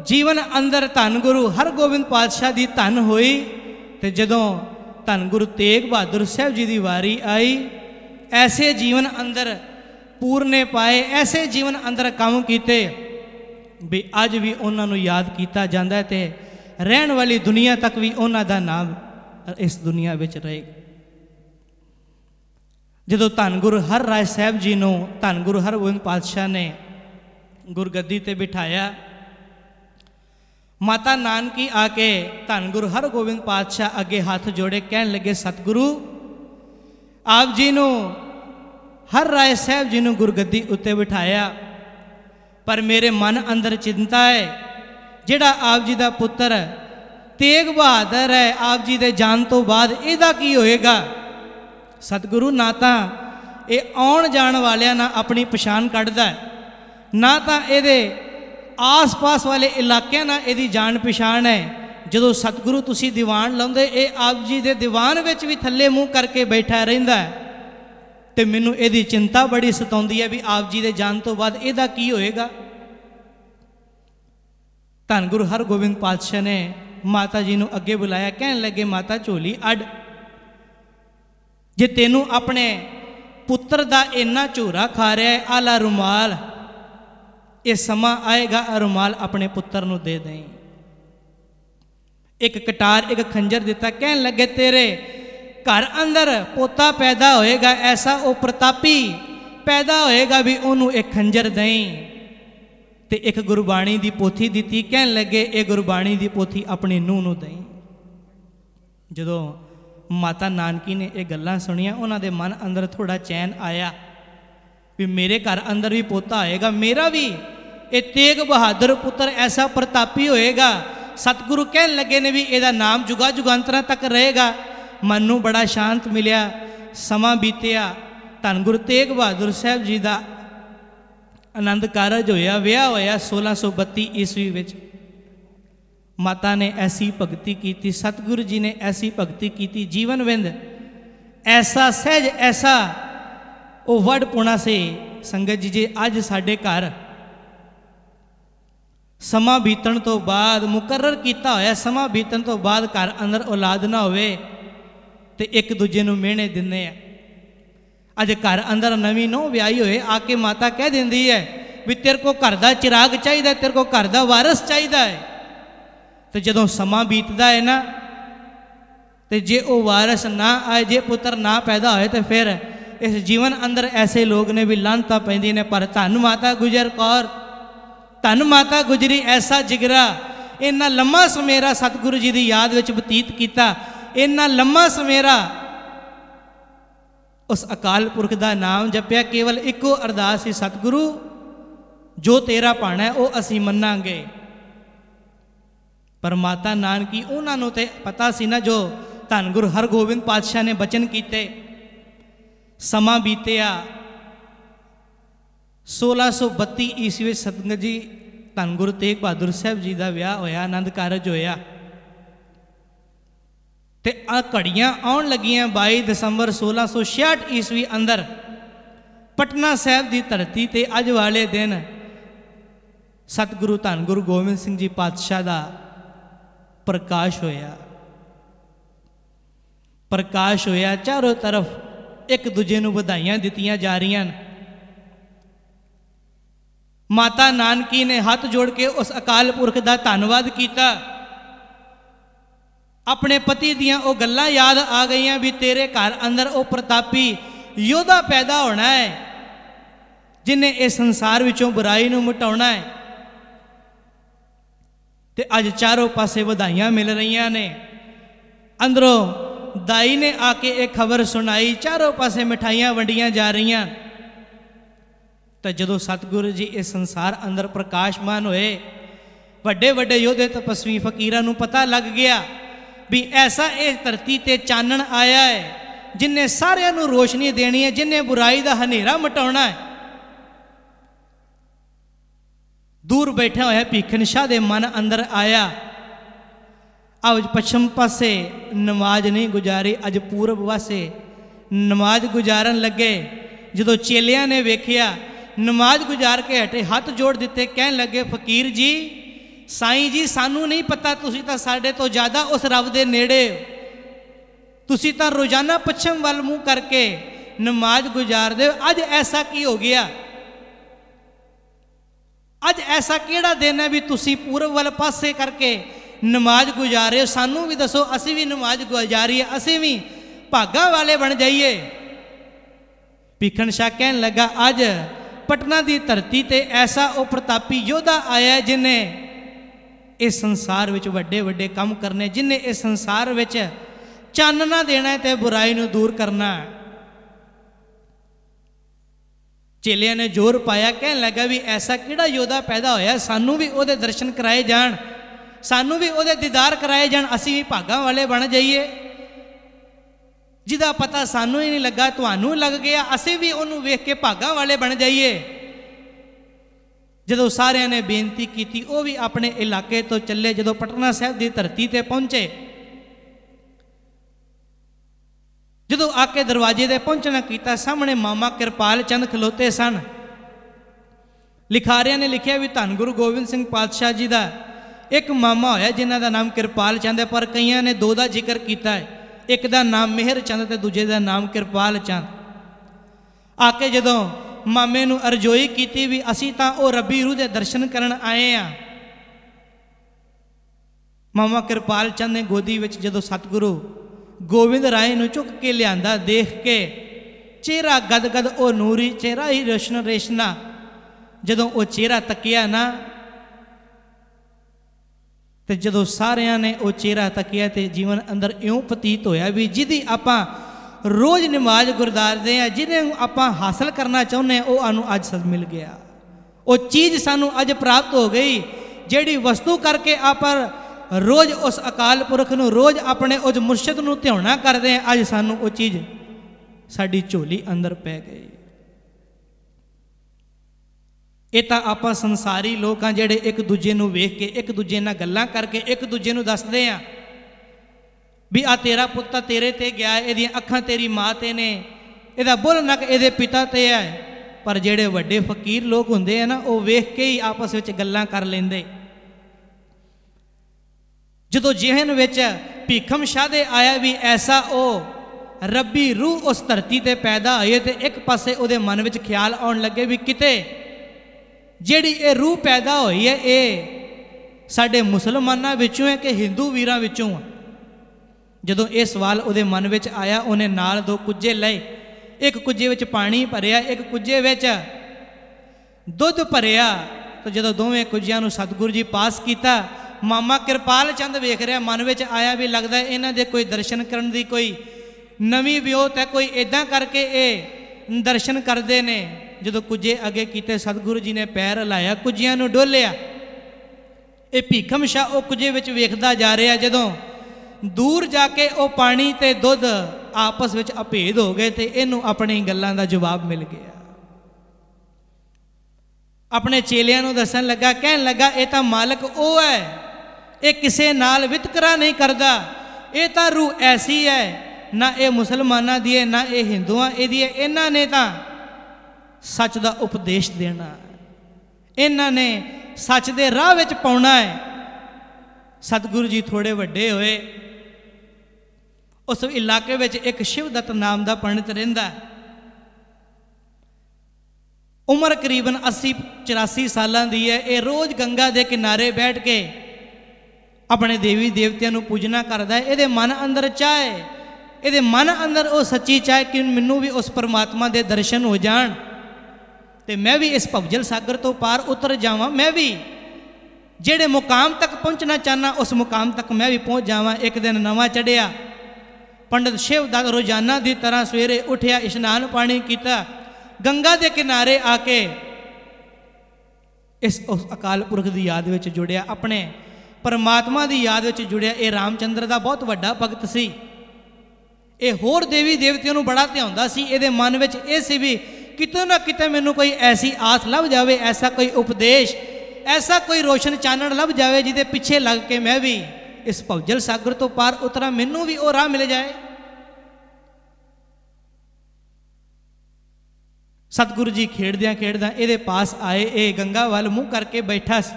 ਜੀਵਨ ਅੰਦਰ ਧੰਨ ਗੁਰੂ ਹਰਗੋਬਿੰਦ ਪਾਤਸ਼ਾਹ ਦੀ ਧੰਨ ਹੋਈ ਤੇ ਜਦੋਂ ਧੰਨ ਗੁਰੂ ਤੇਗ ਬਹਾਦਰ ਸਾਹਿਬ ਜੀ ਦੀ ਵਾਰੀ ਆਈ ਐਸੇ ਜੀਵਨ ਅੰਦਰ ਪੂਰਨੇ ਪਾਏ ਐਸੇ ਜੀਵਨ ਅੰਦਰ ਕੰਮ ਕੀਤੇ ਵੀ ਅੱਜ ਵੀ ਉਹਨਾਂ ਨੂੰ ਯਾਦ ਕੀਤਾ ਜਾਂਦਾ ਹੈ ਤੇ ਰਹਿਣ ਵਾਲੀ ਦੁਨੀਆ ਤੱਕ ਵੀ ਉਹਨਾਂ ਦਾ ਨਾਮ ਇਸ ਦੁਨੀਆ ਵਿੱਚ ਰਹੇ ਜਦੋਂ ਧੰਨ ਗੁਰੂ ਹਰ ਰਾਏ ਸਾਹਿਬ ਜੀ ਨੂੰ ਧੰਨ ਗੁਰੂ ਹਰਗੋਬਿੰਦ ਪਾਤਸ਼ਾਹ ਨੇ ਗੁਰਗੱਦੀ ਤੇ ਬਿਠਾਇਆ ਮਾਤਾ ਨਾਨਕੀ ਆ ਕੇ ਧੰਨ ਗੁਰੂ ਹਰਗੋਬਿੰਦ ਪਾਤਸ਼ਾਹ ਅੱਗੇ ਹੱਥ ਜੋੜੇ ਕਹਿਣ ਲੱਗੇ ਸਤਿਗੁਰੂ ਆਪ ਜੀ ਨੂੰ ਹਰ ਰਾਏ ਸਾਹਿਬ ਜੀ ਨੂੰ ਗੁਰਗੱਦੀ ਉੱਤੇ ਬਿਠਾਇਆ ਪਰ ਮੇਰੇ ਮਨ ਅੰਦਰ ਚਿੰਤਾ ਹੈ ਜਿਹੜਾ ਆਪ ਜੀ ਦਾ ਪੁੱਤਰ ਤੇਗ ਬਹਾਦਰ ਹੈ ਆਪ ਜੀ ਦੇ ਜਾਣ ਤੋਂ ਬਾਅਦ ਇਹਦਾ ਕੀ ਹੋਏਗਾ ਸਤਿਗੁਰੂ ਨਾ ਤਾਂ ਇਹ ਆਉਣ ਜਾਣ ਵਾਲਿਆਂ ਨਾਲ ਆਪਣੀ ਪਛਾਣ ਕੱਢਦਾ ਹੈ ਨਾ ਤਾਂ ਇਹਦੇ ਆਸ-ਪਾਸ ਵਾਲੇ ਇਲਾਕਿਆਂ ਨਾਲ ਇਹਦੀ ਜਾਣ ਪਛਾਣ ਹੈ ਜਦੋਂ ਸਤਿਗੁਰੂ ਤੁਸੀਂ ਦੀਵਾਨ ਲਾਉਂਦੇ ਇਹ ਆਪ ਜੀ ਦੇ ਦੀਵਾਨ ਵਿੱਚ ਵੀ ਥੱਲੇ ਮੂੰਹ ਕਰਕੇ ਬੈਠਾ ਰਹਿੰਦਾ ਹੈ ਤੇ ਮੈਨੂੰ ਇਹਦੀ ਚਿੰਤਾ ਬੜੀ ਸਤਾਉਂਦੀ ਹੈ ਵੀ ਆਪ ਜੀ ਦੇ ਜਾਣ ਤੋਂ ਬਾਅਦ ਇਹਦਾ ਕੀ ਹੋਏਗਾ ਧੰਨ ਗੁਰੂ ਹਰਗੋਬਿੰਦ ਪਾਤਸ਼ਾਹ ਨੇ ਮਾਤਾ ਜੀ ਨੂੰ ਅੱਗੇ ਬੁਲਾਇਆ ਕਹਿਣ ਲੱਗੇ ਮਾਤਾ ਝੋਲੀ ਅੱਡ ਜੇ ਤੈਨੂੰ ਆਪਣੇ ਪੁੱਤਰ ਦਾ ਇੰਨਾ ਝੋਰਾ ਖਾ ਰਿਹਾ ਹੈ ਆਲਾ ਰੁਮਾਲ ਇਹ ਸਮਾਂ ਆਏਗਾ ਰੁਮਾਲ ਆਪਣੇ ਪੁੱਤਰ ਨੂੰ ਦੇ ਦੇਈ ਇੱਕ ਕਟਾਰ ਇੱਕ ਖੰਜਰ ਦਿੱਤਾ ਕਹਿਣ ਲੱਗੇ ਤੇਰੇ ਘਰ ਅੰਦਰ ਪੋਤਾ ਪੈਦਾ ਹੋਏਗਾ ਐਸਾ ਉਹ ਪ੍ਰਤਾਪੀ ਪੈਦਾ ਹੋਏਗਾ ਵੀ ਉਹਨੂੰ ਇੱਕ ਖੰਜਰ ਦੇਈ ਤੇ ਇੱਕ ਗੁਰਬਾਣੀ ਦੀ ਪੋਥੀ ਦਿੱਤੀ ਕਹਿਣ ਲੱਗੇ ਇਹ ਗੁਰਬਾਣੀ ਦੀ ਪੋਥੀ ਆਪਣੇ ਨੂੰ ਨੂੰ ਦੇਈ ਜਦੋਂ ਮਾਤਾ ਨਾਨਕੀ ਨੇ ਇਹ ਗੱਲਾਂ ਸੁਣੀਆਂ ਉਹਨਾਂ ਦੇ ਮਨ ਅੰਦਰ ਥੋੜਾ ਚੈਨ ਆਇਆ ਵੀ ਮੇਰੇ ਘਰ ਅੰਦਰ ਵੀ ਪੋਤਾ ਆਏਗਾ ਮੇਰਾ ਵੀ ਇਹ ਤੇਗ ਬਹਾਦਰ ਪੁੱਤਰ ਐਸਾ ਪ੍ਰਤਾਪੀ ਹੋਏਗਾ ਸਤਿਗੁਰੂ ਕਹਿਣ ਲੱਗੇ ਨੇ ਵੀ ਇਹਦਾ ਨਾਮ ਜੁਗਾ ਜੁਗਾਂਤਰਾਂ ਤੱਕ ਰਹੇਗਾ ਮਨ ਨੂੰ ਬੜਾ ਸ਼ਾਂਤ ਮਿਲਿਆ ਸਮਾਂ ਬੀਤਿਆ ਧੰਨ ਗੁਰੂ ਤੇਗ ਬਹਾਦਰ ਸਾਹਿਬ ਜੀ ਦਾ ਆਨੰਦ ਕਾਰਜ ਹੋਇਆ ਵਿਆਹ ਹੋਇਆ 1632 ਈਸਵੀ ਵਿੱਚ ਮਾਤਾ ਨੇ ਐਸੀ ਭਗਤੀ ਕੀਤੀ ਸਤਿਗੁਰੂ ਜੀ ਨੇ ਐਸੀ ਭਗਤੀ ਕੀਤੀ ਜੀਵਨ ਵਿੰਦ ਐਸਾ ਸਹਿਜ ਐਸਾ ਉਹ ਵੜ ਪੁਣਾ ਸੇ ਸੰਗਤ ਜੀ ਜੇ ਅੱਜ ਸਾਡੇ ਘਰ ਸਮਾਂ ਬੀਤਣ ਤੋਂ ਬਾਅਦ ਮੁਕਰਰ ਕੀਤਾ ਹੋਇਆ ਸਮਾਂ ਬੀਤਣ ਤੋਂ ਬਾਅਦ ਘਰ ਅੰਦਰ ਔਲਾਦ ਨਾ ਹੋਵੇ ਤੇ ਇੱਕ ਦੂਜੇ ਨੂੰ ਮਿਹਣੇ ਦਿੰਨੇ ਆ ਅੱਜ ਘਰ ਅੰਦਰ ਨਵੀਂ ਨੋ ਵਿਆਹੀ ਹੋਏ ਆ ਕੇ ਮਾਤਾ ਕਹਿ ਦਿੰਦੀ ਹੈ ਵੀ ਤੇਰੇ ਕੋ ਘਰ ਦਾ ਚਿਰਾਗ ਚਾਹੀਦਾ ਤੇਰੇ ਕੋ ਘਰ ਦਾ ਵਾਰਿਸ ਚਾਹੀਦਾ ਹੈ ਤੇ ਜਦੋਂ ਸਮਾਂ ਬੀਤਦਾ ਹੈ ਨਾ ਤੇ ਜੇ ਉਹ ਵਾਰਿਸ ਨਾ ਆਏ ਜੇ ਪੁੱਤਰ ਨਾ ਪੈਦਾ ਹੋਏ ਤੇ ਫਿਰ ਇਸ ਜੀਵਨ ਅੰਦਰ ਐਸੇ ਲੋਕ ਨੇ ਵੀ ਲਾਂਤਾ ਪੈਂਦੀ ਨੇ ਪਰ ਧੰਨ ਮਾਤਾ ਗੁਜਰ ਕੌਰ ਧੰਨ ਮਾਤਾ ਗੁਜਰੀ ਐਸਾ ਜਿਗਰਾ ਇੰਨਾ ਲੰਮਾ ਸਮੇਰਾ ਸਤਿਗੁਰੂ ਜੀ ਦੀ ਯਾਦ ਵਿੱਚ ਬਤੀਤ ਕੀਤਾ ਇੰਨਾ ਲੰਮਾ ਸਵੇਰਾ ਉਸ ਅਕਾਲ ਪੁਰਖ ਦਾ ਨਾਮ ਜਪਿਆ ਕੇਵਲ ਇੱਕੋ ਅਰਦਾਸ ਸੀ ਸਤਿਗੁਰੂ ਜੋ ਤੇਰਾ ਪਾਣਾ ਹੈ ਉਹ ਅਸੀਂ ਮੰਨਾਂਗੇ ਪਰ ਮਾਤਾ ਨਾਨਕੀ ਉਹਨਾਂ ਨੂੰ ਤੇ ਪਤਾ ਸੀ ਨਾ ਜੋ ਧੰਨ ਗੁਰ ਹਰਗੋਬਿੰਦ ਪਾਤਸ਼ਾਹ ਨੇ ਬਚਨ ਕੀਤੇ ਸਮਾਂ ਬੀਤਿਆ 1632 ਈਸਵੀ ਵਿੱਚ ਜੀ ਧੰਨ ਗੁਰ ਤੇਗ ਬਹਾਦਰ ਸਾਹਿਬ ਜੀ ਦਾ ਵਿਆਹ ਹੋਇਆ ਆਨੰਦ ਕਾਰਜ ਹੋਇਆ ਤੇ ਆ ਘੜੀਆਂ ਆਉਣ ਲੱਗੀਆਂ 22 ਦਸੰਬਰ 1666 ਈਸਵੀ ਅੰਦਰ ਪਟਨਾ ਸਾਹਿਬ ਦੀ ਧਰਤੀ ਤੇ ਅੱਜ ਵਾਲੇ ਦਿਨ ਸਤਿਗੁਰੂ ਧੰਨ ਗੁਰੂ ਗੋਬਿੰਦ ਸਿੰਘ ਜੀ ਪਾਤਸ਼ਾਹ ਦਾ ਪ੍ਰਕਾਸ਼ ਹੋਇਆ ਪ੍ਰਕਾਸ਼ ਹੋਇਆ ਚਾਰੋਂ ਤਰਫ ਇੱਕ ਦੂਜੇ ਨੂੰ ਵਧਾਈਆਂ ਦਿੱਤੀਆਂ ਜਾ ਰਹੀਆਂ ਨੇ ਮਾਤਾ ਨਾਨਕੀ ਨੇ ਹੱਥ ਜੋੜ ਕੇ ਉਸ ਅਕਾਲ ਪੁਰਖ ਦਾ ਧੰਨਵਾਦ ਕੀਤਾ ਆਪਣੇ ਪਤੀ ਦੀਆਂ ਉਹ ਗੱਲਾਂ ਯਾਦ ਆ ਗਈਆਂ ਵੀ ਤੇਰੇ ਘਰ ਅੰਦਰ ਉਹ ਪ੍ਰਤਾਪੀ ਯੋਧਾ ਪੈਦਾ ਹੋਣਾ ਹੈ ਜਿਨੇ ਇਸ ਸੰਸਾਰ ਵਿੱਚੋਂ ਬੁਰਾਈ ਨੂੰ ਮਿਟਾਉਣਾ ਹੈ ਤੇ ਅੱਜ ਚਾਰੋਂ ਪਾਸੇ ਵਧਾਈਆਂ ਮਿਲ ਰਹੀਆਂ ਨੇ ਅੰਦਰੋਂ ਦਾਈ ਨੇ ਆ ਕੇ ਇਹ ਖਬਰ ਸੁਣਾਈ ਚਾਰੋਂ ਪਾਸੇ ਮਠਾਈਆਂ ਵੰਡੀਆਂ ਜਾ ਰਹੀਆਂ ਤਾਂ ਜਦੋਂ ਸਤਿਗੁਰੂ ਜੀ ਇਸ ਸੰਸਾਰ ਅੰਦਰ ਪ੍ਰਕਾਸ਼ਮਾਨ ਹੋਏ ਵੱਡੇ ਵੱਡੇ ਯੋਧੇ ਤਪਸਵੀ ਫਕੀਰਾਂ ਨੂੰ ਪਤਾ ਲੱਗ ਗਿਆ ਵੀ ਐਸਾ ਇਹ ਧਰਤੀ ਤੇ ਚਾਨਣ ਆਇਆ ਹੈ ਜਿਨੇ ਸਾਰਿਆਂ ਨੂੰ ਰੋਸ਼ਨੀ ਦੇਣੀ ਹੈ ਜਿਨੇ ਬੁਰਾਈ ਦਾ ਹਨੇਰਾ ਮਟਾਉਣਾ ਹੈ ਦੂਰ ਬੈਠਾ ਹੋਇਆ ਭੀਖਨ ਸ਼ਾਹ ਦੇ ਮਨ ਅੰਦਰ ਆਇਆ ਅੱਜ ਪਛਮ ਪਾਸੇ ਨਮਾਜ਼ ਨਹੀਂ ਗੁਜ਼ਾਰੀ ਅੱਜ ਪੂਰਬ ਵਾਸੇ ਨਮਾਜ਼ ਗੁਜ਼ਾਰਨ ਲੱਗੇ ਜਦੋਂ ਚੇਲਿਆਂ ਨੇ ਵੇਖਿਆ ਨਮਾਜ਼ ਗੁਜ਼ਾਰ ਕੇ ਹਟੇ ਹੱਥ ਜੋੜ ਦਿੱਤੇ ਕਹਿਣ ਲੱਗੇ ਫਕੀਰ ਜੀ ਸਾਈਂ ਜੀ ਸਾਨੂੰ ਨਹੀਂ ਪਤਾ ਤੁਸੀਂ ਤਾਂ ਸਾਡੇ ਤੋਂ ਜ਼ਿਆਦਾ ਉਸ ਰੱਬ ਦੇ ਨੇੜੇ ਤੁਸੀਂ ਤਾਂ ਰੋਜ਼ਾਨਾ ਪੱਛਮ ਵੱਲ ਮੂੰਹ ਕਰਕੇ ਨਮਾਜ਼ ਗੁਜ਼ਾਰਦੇ ਹੋ ਅੱਜ ਐਸਾ ਕੀ ਹੋ ਗਿਆ ਅੱਜ ਐਸਾ ਕਿਹੜਾ ਦਿਨ ਹੈ ਵੀ ਤੁਸੀਂ ਪੂਰਬ ਵੱਲ ਪਾਸੇ ਕਰਕੇ ਨਮਾਜ਼ ਗੁਜ਼ਾਰੇ ਸਾਨੂੰ ਵੀ ਦੱਸੋ ਅਸੀਂ ਵੀ ਨਮਾਜ਼ ਗੁਜ਼ਾਰੀਏ ਅਸੀਂ ਵੀ ਭਾਗਾ ਵਾਲੇ ਬਣ ਜਾਈਏ ਪੀਖਣ ਸ਼ਾ ਕਹਿਣ ਲੱਗਾ ਅੱਜ ਪਟਨਾ ਦੀ ਧਰਤੀ ਤੇ ਐਸਾ ਉਹ ਪ੍ਰਤਾਪੀ ਯੋਧਾ ਆਇਆ ਜਿਨੇ ਇਸ ਸੰਸਾਰ ਵਿੱਚ ਵੱਡੇ ਵੱਡੇ ਕੰਮ ਕਰਨੇ ਜਿਨੇ ਇਸ ਸੰਸਾਰ ਵਿੱਚ ਚਾਨਣਾ ਦੇਣਾ ਤੇ ਬੁਰਾਈ ਨੂੰ ਦੂਰ ਕਰਨਾ ਚੇਲਿਆਂ ਨੇ ਜ਼ੋਰ ਪਾਇਆ ਕਹਿਣ ਲੱਗਾ ਵੀ ਐਸਾ ਕਿਹੜਾ ਯੋਧਾ ਪੈਦਾ ਹੋਇਆ ਸਾਨੂੰ ਵੀ ਉਹਦੇ ਦਰਸ਼ਨ ਕਰਾਏ ਜਾਣ ਸਾਨੂੰ ਵੀ ਉਹਦੇ ਦੀਦਾਰ ਕਰਾਏ ਜਾਣ ਅਸੀਂ ਵੀ ਭਾਗਾਂ ਵਾਲੇ ਬਣ ਜਾਈਏ ਜਿਹਦਾ ਪਤਾ ਸਾਨੂੰ ਹੀ ਨਹੀਂ ਲੱਗਾ ਤੁਹਾਨੂੰ ਲੱਗ ਗਿਆ ਅਸੀਂ ਵੀ ਉਹਨੂੰ ਵੇਖ ਕੇ ਭਾਗਾਂ ਵਾਲੇ ਬਣ ਜਾਈਏ ਜਦੋਂ ਸਾਰਿਆਂ ਨੇ ਬੇਨਤੀ ਕੀਤੀ ਉਹ ਵੀ ਆਪਣੇ ਇਲਾਕੇ ਤੋਂ ਚੱਲੇ ਜਦੋਂ ਪਟਨਾ ਸਾਹਿਬ ਦੀ ਧਰਤੀ ਤੇ ਪਹੁੰਚੇ ਜਦੋਂ ਆ ਕੇ ਦਰਵਾਜ਼ੇ ਦੇ ਪਹੁੰਚਣਾ ਕੀਤਾ ਸਾਹਮਣੇ ਮਾਮਾ ਕਿਰਪਾਲ ਚੰਦ ਖਲੋਤੇ ਸਨ ਲਿਖਾਰਿਆਂ ਨੇ ਲਿਖਿਆ ਵੀ ਧੰਨ ਗੁਰੂ ਗੋਬਿੰਦ ਸਿੰਘ ਪਾਤਸ਼ਾਹ ਜੀ ਦਾ ਇੱਕ ਮਾਮਾ ਹੋਇਆ ਜਿਨ੍ਹਾਂ ਦਾ ਨਾਮ ਕਿਰਪਾਲ ਚੰਦ ਹੈ ਪਰ ਕਈਆਂ ਨੇ ਦੋ ਦਾ ਜ਼ਿਕਰ ਕੀਤਾ ਹੈ ਇੱਕ ਦਾ ਨਾਮ ਮਿਹਰ ਚੰਦ ਤੇ ਦੂਜੇ ਦਾ ਨਾਮ ਕਿਰਪਾਲ ਚੰਦ ਆ ਕੇ ਜਦੋਂ ਮਾਮੇ ਨੂੰ ਅਰਜ਼ੋਈ ਕੀਤੀ ਵੀ ਅਸੀਂ ਤਾਂ ਉਹ ਰੱਬੀ ਰੂਹ ਦੇ ਦਰਸ਼ਨ ਕਰਨ ਆਏ ਆ ਮਾਮਾ ਕਿਰਪਾਲ ਚੰਦ ਨੇ ਗੋਦੀ ਵਿੱਚ ਜਦੋਂ ਸਤਿਗੁਰੂ ਗੋਬਿੰਦ ਰਾਏ ਨੂੰ ਚੁੱਕ ਕੇ ਲਿਆਂਦਾ ਦੇਖ ਕੇ ਚਿਹਰਾ ਗਦਗਦ ਉਹ ਨੂਰੀ ਚਿਹਰਾ ਹੀ ਰੋਸ਼ਨ ਰੇਸ਼ਨਾ ਜਦੋਂ ਉਹ ਚਿਹਰਾ ਤੱਕਿਆ ਨਾ ਤੇ ਜਦੋਂ ਸਾਰਿਆਂ ਨੇ ਉਹ ਚਿਹਰਾ ਤੱਕਿਆ ਤੇ ਜੀਵਨ ਅੰਦਰ ਇਉਂ ਪਤੀਤ ਹੋਇਆ ਵੀ ਜਿਹਦੀ ਆਪਾਂ ਰੋਜ਼ ਨਮਾਜ਼ ਗੁਰਦਾਰਦੇ ਆ ਜਿਹਨੇ ਆਪਾਂ ਹਾਸਲ ਕਰਨਾ ਚਾਹੁੰਦੇ ਆ ਉਹ ਸਾਨੂੰ ਅੱਜ ਸਦ ਮਿਲ ਗਿਆ ਉਹ ਚੀਜ਼ ਸਾਨੂੰ ਅੱਜ ਪ੍ਰਾਪਤ ਹੋ ਗਈ ਜਿਹੜੀ ਵਸਤੂ ਕਰਕੇ ਆਪਰ ਰੋਜ਼ ਉਸ ਅਕਾਲ ਪੁਰਖ ਨੂੰ ਰੋਜ਼ ਆਪਣੇ ਉਸ ਮੁਰਸ਼ਿਦ ਨੂੰ ਧਿਆਉਣਾ ਕਰਦੇ ਆ ਅੱਜ ਸਾਨੂੰ ਉਹ ਚੀਜ਼ ਸਾਡੀ ਝੋਲੀ ਅੰਦਰ ਪੈ ਗਈ ਇਹ ਤਾਂ ਆਪਾਂ ਸੰਸਾਰੀ ਲੋਕਾਂ ਜਿਹੜੇ ਇੱਕ ਦੂਜੇ ਨੂੰ ਵੇਖ ਕੇ ਇੱਕ ਦੂਜੇ ਨਾਲ ਗੱਲਾਂ ਕਰਕੇ ਇੱਕ ਦੂਜੇ ਨੂੰ ਦੱਸਦੇ ਆ ਵੀ ਆ ਤੇਰਾ ਪੁੱਤ ਤਾਂ ਤੇਰੇ ਤੇ ਗਿਆ ਇਹਦੀਆਂ ਅੱਖਾਂ ਤੇਰੀ ਮਾਂ ਤੇ ਨੇ ਇਹਦਾ ਬੁੱਲ ਨਕ ਇਹਦੇ ਪਿਤਾ ਤੇ ਹੈ ਪਰ ਜਿਹੜੇ ਵੱਡੇ ਫਕੀਰ ਲੋਕ ਹੁੰਦੇ ਆ ਨਾ ਉਹ ਵੇਖ ਕੇ ਹੀ ਆਪਸ ਵਿੱਚ ਗੱਲਾਂ ਕਰ ਲੈਂਦੇ ਜਦੋਂ ਜਿਹਨ ਵਿੱਚ ਭੀਖਮ ਸ਼ਾਹ ਦੇ ਆਇਆ ਵੀ ਐਸਾ ਉਹ ਰੱਬੀ ਰੂਹ ਉਸ ਧਰਤੀ ਤੇ ਪੈਦਾ ਹੋਏ ਤੇ ਇੱਕ ਪਾਸੇ ਉਹਦੇ ਮਨ ਵਿੱਚ ਖਿਆਲ ਆਉਣ ਲੱਗੇ ਵੀ ਕਿਤੇ ਜਿਹੜੀ ਇਹ ਰੂਹ ਪੈਦਾ ਹੋਈ ਹੈ ਇਹ ਸਾਡੇ ਮੁਸਲਮਾਨਾਂ ਵਿੱਚੋਂ ਹੈ ਕਿ ਹਿੰਦੂ ਵੀਰਾਂ ਵਿੱਚੋਂ ਹੈ ਜਦੋਂ ਇਹ ਸਵਾਲ ਉਹਦੇ ਮਨ ਵਿੱਚ ਆਇਆ ਉਹਨੇ ਨਾਲ ਦੋ ਕੁੱਜੇ ਲਏ ਇੱਕ ਕੁੱਜੇ ਵਿੱਚ ਪਾਣੀ ਭਰਿਆ ਇੱਕ ਕੁੱਜੇ ਵਿੱਚ ਦੁੱਧ ਭਰਿਆ ਤਾਂ ਜਦੋਂ ਦੋਵੇਂ ਕੁੱਜਿਆਂ ਨੂੰ ਸਤਿਗੁਰੂ ਜੀ ਪਾਸ ਕੀਤਾ ਮਾਮਾ ਕਿਰਪਾਲ ਚੰਦ ਵੇਖ ਰਿਹਾ ਮਨ ਵਿੱਚ ਆਇਆ ਵੀ ਲੱਗਦਾ ਇਹਨਾਂ ਦੇ ਕੋਈ ਦਰਸ਼ਨ ਕਰਨ ਦੀ ਕੋਈ ਨਵੀਂ ਵਿਉਤ ਹੈ ਕੋਈ ਇਦਾਂ ਕਰਕੇ ਇਹ ਦਰਸ਼ਨ ਕਰਦੇ ਨੇ ਜਦੋਂ ਕੁੱਜੇ ਅੱਗੇ ਕੀਤੇ ਸਤਿਗੁਰੂ ਜੀ ਨੇ ਪੈਰ ਹਲਾਇਆ ਕੁੱਜਿਆਂ ਨੂੰ ਡੋਲਿਆ ਇਹ ਭੀਖਮ ਸ਼ਾ ਉਹ ਕੁੱਜੇ ਵਿੱਚ ਵੇਖਦਾ ਜਾ ਰਿਹਾ ਜਦੋਂ ਦੂਰ ਜਾ ਕੇ ਉਹ ਪਾਣੀ ਤੇ ਦੁੱਧ ਆਪਸ ਵਿੱਚ ਅਭੇਦ ਹੋ ਗਏ ਤੇ ਇਹਨੂੰ ਆਪਣੀ ਗੱਲਾਂ ਦਾ ਜਵਾਬ ਮਿਲ ਗਿਆ ਆਪਣੇ ਚੇਲਿਆਂ ਨੂੰ ਦੱਸਣ ਲੱਗਾ ਕਹਿਣ ਲੱਗਾ ਇਹ ਤਾਂ ਮਾਲਕ ਉਹ ਹੈ ਇਹ ਕਿਸੇ ਨਾਲ ਵਿਤਕਰਾ ਨਹੀਂ ਕਰਦਾ ਇਹ ਤਾਂ ਰੂਹ ਐਸੀ ਹੈ ਨਾ ਇਹ ਮੁਸਲਮਾਨਾਂ ਦੀ ਹੈ ਨਾ ਇਹ ਹਿੰਦੂਆਂ ਇਹਦੀ ਹੈ ਇਹਨਾਂ ਨੇ ਤਾਂ ਸੱਚ ਦਾ ਉਪਦੇਸ਼ ਦੇਣਾ ਇਹਨਾਂ ਨੇ ਸੱਚ ਦੇ ਰਾਹ ਵਿੱਚ ਪਾਉਣਾ ਹੈ ਸਤਿਗੁਰੂ ਜੀ ਥੋੜੇ ਵੱਡੇ ਹੋਏ ਉਸ ਇਲਾਕੇ ਵਿੱਚ ਇੱਕ ਸ਼ਿਵਦਤ ਨਾਮ ਦਾ ਪੰਡਿਤ ਰਹਿੰਦਾ ਹੈ ਉਮਰ ਕਰੀਬਨ 80 84 ਸਾਲਾਂ ਦੀ ਹੈ ਇਹ ਰੋਜ਼ ਗੰਗਾ ਦੇ ਕਿਨਾਰੇ ਬੈਠ ਕੇ ਆਪਣੇ ਦੇਵੀ ਦੇਵਤਿਆਂ ਨੂੰ ਪੂਜਨਾ ਕਰਦਾ ਹੈ ਇਹਦੇ ਮਨ ਅੰਦਰ ਚਾਹੇ ਇਹਦੇ ਮਨ ਅੰਦਰ ਉਹ ਸੱਚੀ ਚਾਹੇ ਕਿ ਮੈਨੂੰ ਵੀ ਉਸ ਪਰਮਾਤਮਾ ਦੇ ਦਰਸ਼ਨ ਹੋ ਜਾਣ ਤੇ ਮੈਂ ਵੀ ਇਸ ਭਵਜਲ ਸਾਗਰ ਤੋਂ ਪਾਰ ਉਤਰ ਜਾਵਾਂ ਮੈਂ ਵੀ ਜਿਹੜੇ ਮੁਕਾਮ ਤੱਕ ਪਹੁੰਚਣਾ ਚਾਹਨਾ ਉਸ ਮੁਕਾਮ ਤੱਕ ਮੈਂ ਵੀ ਪਹੁੰਚ ਜਾਵਾਂ ਇੱਕ ਦਿਨ ਨਵਾਂ ਚੜਿਆ ਪੰਡਤ ਸ਼ਿਵ ਦਾ ਰੋਜ਼ਾਨਾ ਦੀ ਤਰ੍ਹਾਂ ਸਵੇਰੇ ਉੱਠਿਆ ਇਸ਼ਨਾਨ ਪਾਣੀ ਕੀਤਾ ਗੰਗਾ ਦੇ ਕਿਨਾਰੇ ਆ ਕੇ ਇਸ ਉਸ ਅਕਾਲ ਪੁਰਖ ਦੀ ਯਾਦ ਵਿੱਚ ਜੁੜਿਆ ਆਪਣੇ ਪਰਮਾਤਮਾ ਦੀ ਯਾਦ ਵਿੱਚ ਜੁੜਿਆ ਇਹ ਰਾਮਚੰਦਰ ਦਾ ਬਹੁਤ ਵੱਡਾ ਭਗਤ ਸੀ ਇਹ ਹੋਰ ਦੇਵੀ ਦੇਵਤਿਆਂ ਨੂੰ ਬੜਾ ਧਿਆਉਂਦਾ ਸੀ ਇਹਦੇ ਮਨ ਵਿੱਚ ਇਹ ਸੀ ਵੀ ਕਿਤੇ ਨਾ ਕਿਤੇ ਮੈਨੂੰ ਕੋਈ ਐਸੀ ਆਸ ਲੱਭ ਜਾਵੇ ਐਸਾ ਕੋਈ ਉਪਦੇਸ਼ ਐਸਾ ਕੋਈ ਰੋਸ਼ਨ ਚਾਨਣ ਲੱਭ ਜਾਵੇ ਜਿਹਦੇ ਪਿੱਛੇ ਲੱਗ ਕੇ ਮੈਂ ਵੀ ਇਸ ਭਵਜਲ ਸਾਗਰ ਤੋਂ ਪਾਰ ਉਤਰਾ ਮੈਨੂੰ ਵੀ ਉਹ ਰਾਹ ਮਿਲ ਜਾਏ ਸਤਗੁਰੂ ਜੀ ਖੇਡਦਿਆਂ ਖੇਡਦਾ ਇਹਦੇ ਪਾਸ ਆਏ ਇਹ ਗੰਗਾ ਵੱਲ ਮੂੰਹ ਕਰਕੇ ਬੈਠਾ ਸੀ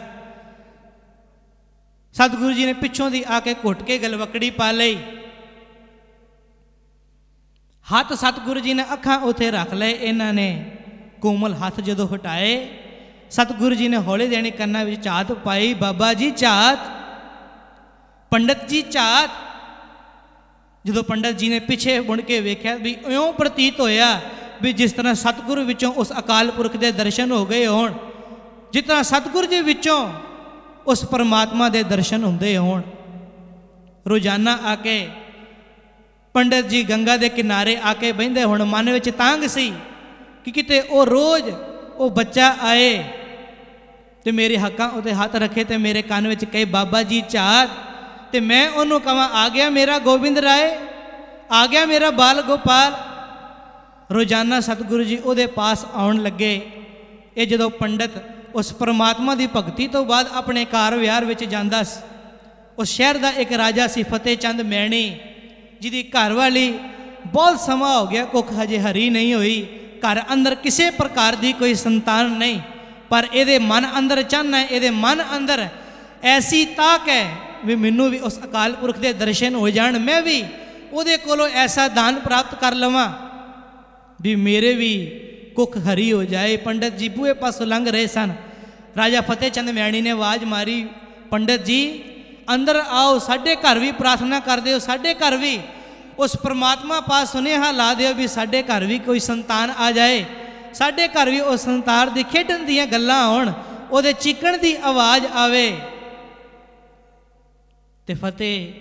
ਸਤਗੁਰੂ ਜੀ ਨੇ ਪਿੱਛੋਂ ਦੀ ਆ ਕੇ ਘੁੱਟ ਕੇ ਗਲਵਕੜੀ ਪਾ ਲਈ ਹੱਥ ਸਤਗੁਰੂ ਜੀ ਨੇ ਅੱਖਾਂ ਉਥੇ ਰੱਖ ਲਏ ਇਹਨਾਂ ਨੇ ਕੋਮਲ ਹੱਥ ਜਦੋਂ ਹਟਾਏ ਸਤਗੁਰੂ ਜੀ ਨੇ ਹੌਲੇ ਦੇਣੇ ਕੰਨਾਂ ਵਿੱਚ ਝਾਤ ਪਾਈ ਬਾਬਾ ਜੀ ਝਾਤ ਪੰਡਤ ਜੀ ਝਾਤ ਜਦੋਂ ਪੰਡਤ ਜੀ ਨੇ ਪਿੱਛੇ ਮੁੜ ਕੇ ਵੇਖਿਆ ਵੀ ਇਉਂ ਪ੍ਰਤੀਤ ਹੋਇਆ ਵੀ ਜਿਸ ਤਰ੍ਹਾਂ ਸਤਿਗੁਰੂ ਵਿੱਚੋਂ ਉਸ ਅਕਾਲ ਪੁਰਖ ਦੇ ਦਰਸ਼ਨ ਹੋ ਗਏ ਹੋਣ ਜਿਤਨਾ ਸਤਿਗੁਰ ਸਤਿਗੁਰੂ ਜੀ ਵਿੱਚੋਂ ਉਸ ਪਰਮਾਤਮਾ ਦੇ ਦਰਸ਼ਨ ਹੁੰਦੇ ਹੋਣ ਰੋਜ਼ਾਨਾ ਆ ਕੇ ਪੰਡਤ ਜੀ ਗੰਗਾ ਦੇ ਕਿਨਾਰੇ ਆ ਕੇ ਬਹਿੰਦੇ ਹੁਣ ਮਨ ਵਿੱਚ ਤਾਂਗ ਸੀ ਕਿ ਕਿਤੇ ਉਹ ਰੋਜ਼ ਉਹ ਬੱਚਾ ਆਏ ਤੇ ਮੇਰੇ ਹੱਕਾਂ ਉਤੇ ਹੱਥ ਰੱਖੇ ਤੇ ਮੇਰੇ ਕੰਨ ਵਿੱਚ ਕਹੇ ਬਾਬਾ ਜੀ ਚਾਹ ਤੇ ਮੈਂ ਉਹਨੂੰ ਕਹਾਂ ਆ ਗਿਆ ਮੇਰਾ ਗੋਬਿੰਦ ਰਾਏ ਆ ਗਿਆ ਮੇਰਾ ਬਾਲ ਗੋਪਾਲ ਰੋਜ਼ਾਨਾ ਸਤਿਗੁਰੂ ਜੀ ਉਹਦੇ ਪਾਸ ਆਉਣ ਲੱਗੇ ਇਹ ਜਦੋਂ ਪੰਡਤ ਉਸ ਪਰਮਾਤਮਾ ਦੀ ਭਗਤੀ ਤੋਂ ਬਾਅਦ ਆਪਣੇ ਘਰ ਵਿਹਾਰ ਵਿੱਚ ਜਾਂਦਾ ਸੀ ਉਸ ਸ਼ਹਿਰ ਦਾ ਇੱਕ ਰਾਜਾ ਸੀ ਫਤਿਹ ਚੰਦ ਮੈਣੀ ਜਿਹਦੀ ਘਰ ਵਾਲੀ ਬਹੁਤ ਸਮਾਂ ਹੋ ਗਿਆ ਕੁੱਖ ਹਜੇ ਹਰੀ ਨਹੀਂ ਹੋਈ ਘਰ ਅੰਦਰ ਕਿਸੇ ਪ੍ਰਕਾਰ ਦੀ ਕੋਈ ਸੰਤਾਨ ਨਹੀਂ ਪਰ ਇਹਦੇ ਮਨ ਅੰਦਰ ਚੰਨ ਹੈ ਇਹਦੇ ਮਨ ਅੰਦਰ ਐਸੀ ਤਾਕ ਹੈ ਵੀ ਮੈਨੂੰ ਵੀ ਉਸ ਅਕਾਲ ਪੁਰਖ ਦੇ ਦਰਸ਼ਨ ਹੋ ਜਾਣ ਮੈਂ ਵੀ ਉਹਦੇ ਕੋਲੋਂ ਐਸਾ ਦਾਨ ਪ੍ਰਾਪਤ ਕਰ ਲਵਾਂ ਵੀ ਮੇਰੇ ਵੀ ਕੁੱਖ ਹਰੀ ਹੋ ਜਾਏ ਪੰਡਤ ਜੀ ਬੂਏ ਪਾਸੋਂ ਲੰਘ ਰਹੇ ਸਨ ਰਾਜਾ ਫਤਿਹ ਚੰਦ ਮਿਆਣੀ ਨੇ ਆਵਾਜ਼ ਮਾਰੀ ਪੰਡਤ ਜੀ ਅੰਦਰ ਆਓ ਸਾਡੇ ਘਰ ਵੀ ਪ੍ਰਾਰਥਨਾ ਕਰਦੇ ਹੋ ਸਾਡੇ ਘਰ ਵੀ ਉਸ ਪ੍ਰਮਾਤਮਾ ਪਾਸ ਸੁਨੇਹਾ ਲਾ ਦਿਓ ਵੀ ਸਾਡੇ ਘਰ ਵੀ ਕੋਈ ਸੰਤਾਨ ਆ ਜਾਏ ਸਾਡੇ ਘਰ ਵੀ ਉਹ ਸੰਤਾਨ ਦੀ ਖੇਡਣ ਦੀਆਂ ਗੱਲਾਂ ਆਉਣ ਉਹਦੇ ਚੀਕਣ ਦੀ ਆਵਾਜ਼ ਆਵੇ ਤੇ ਫਤਿਹ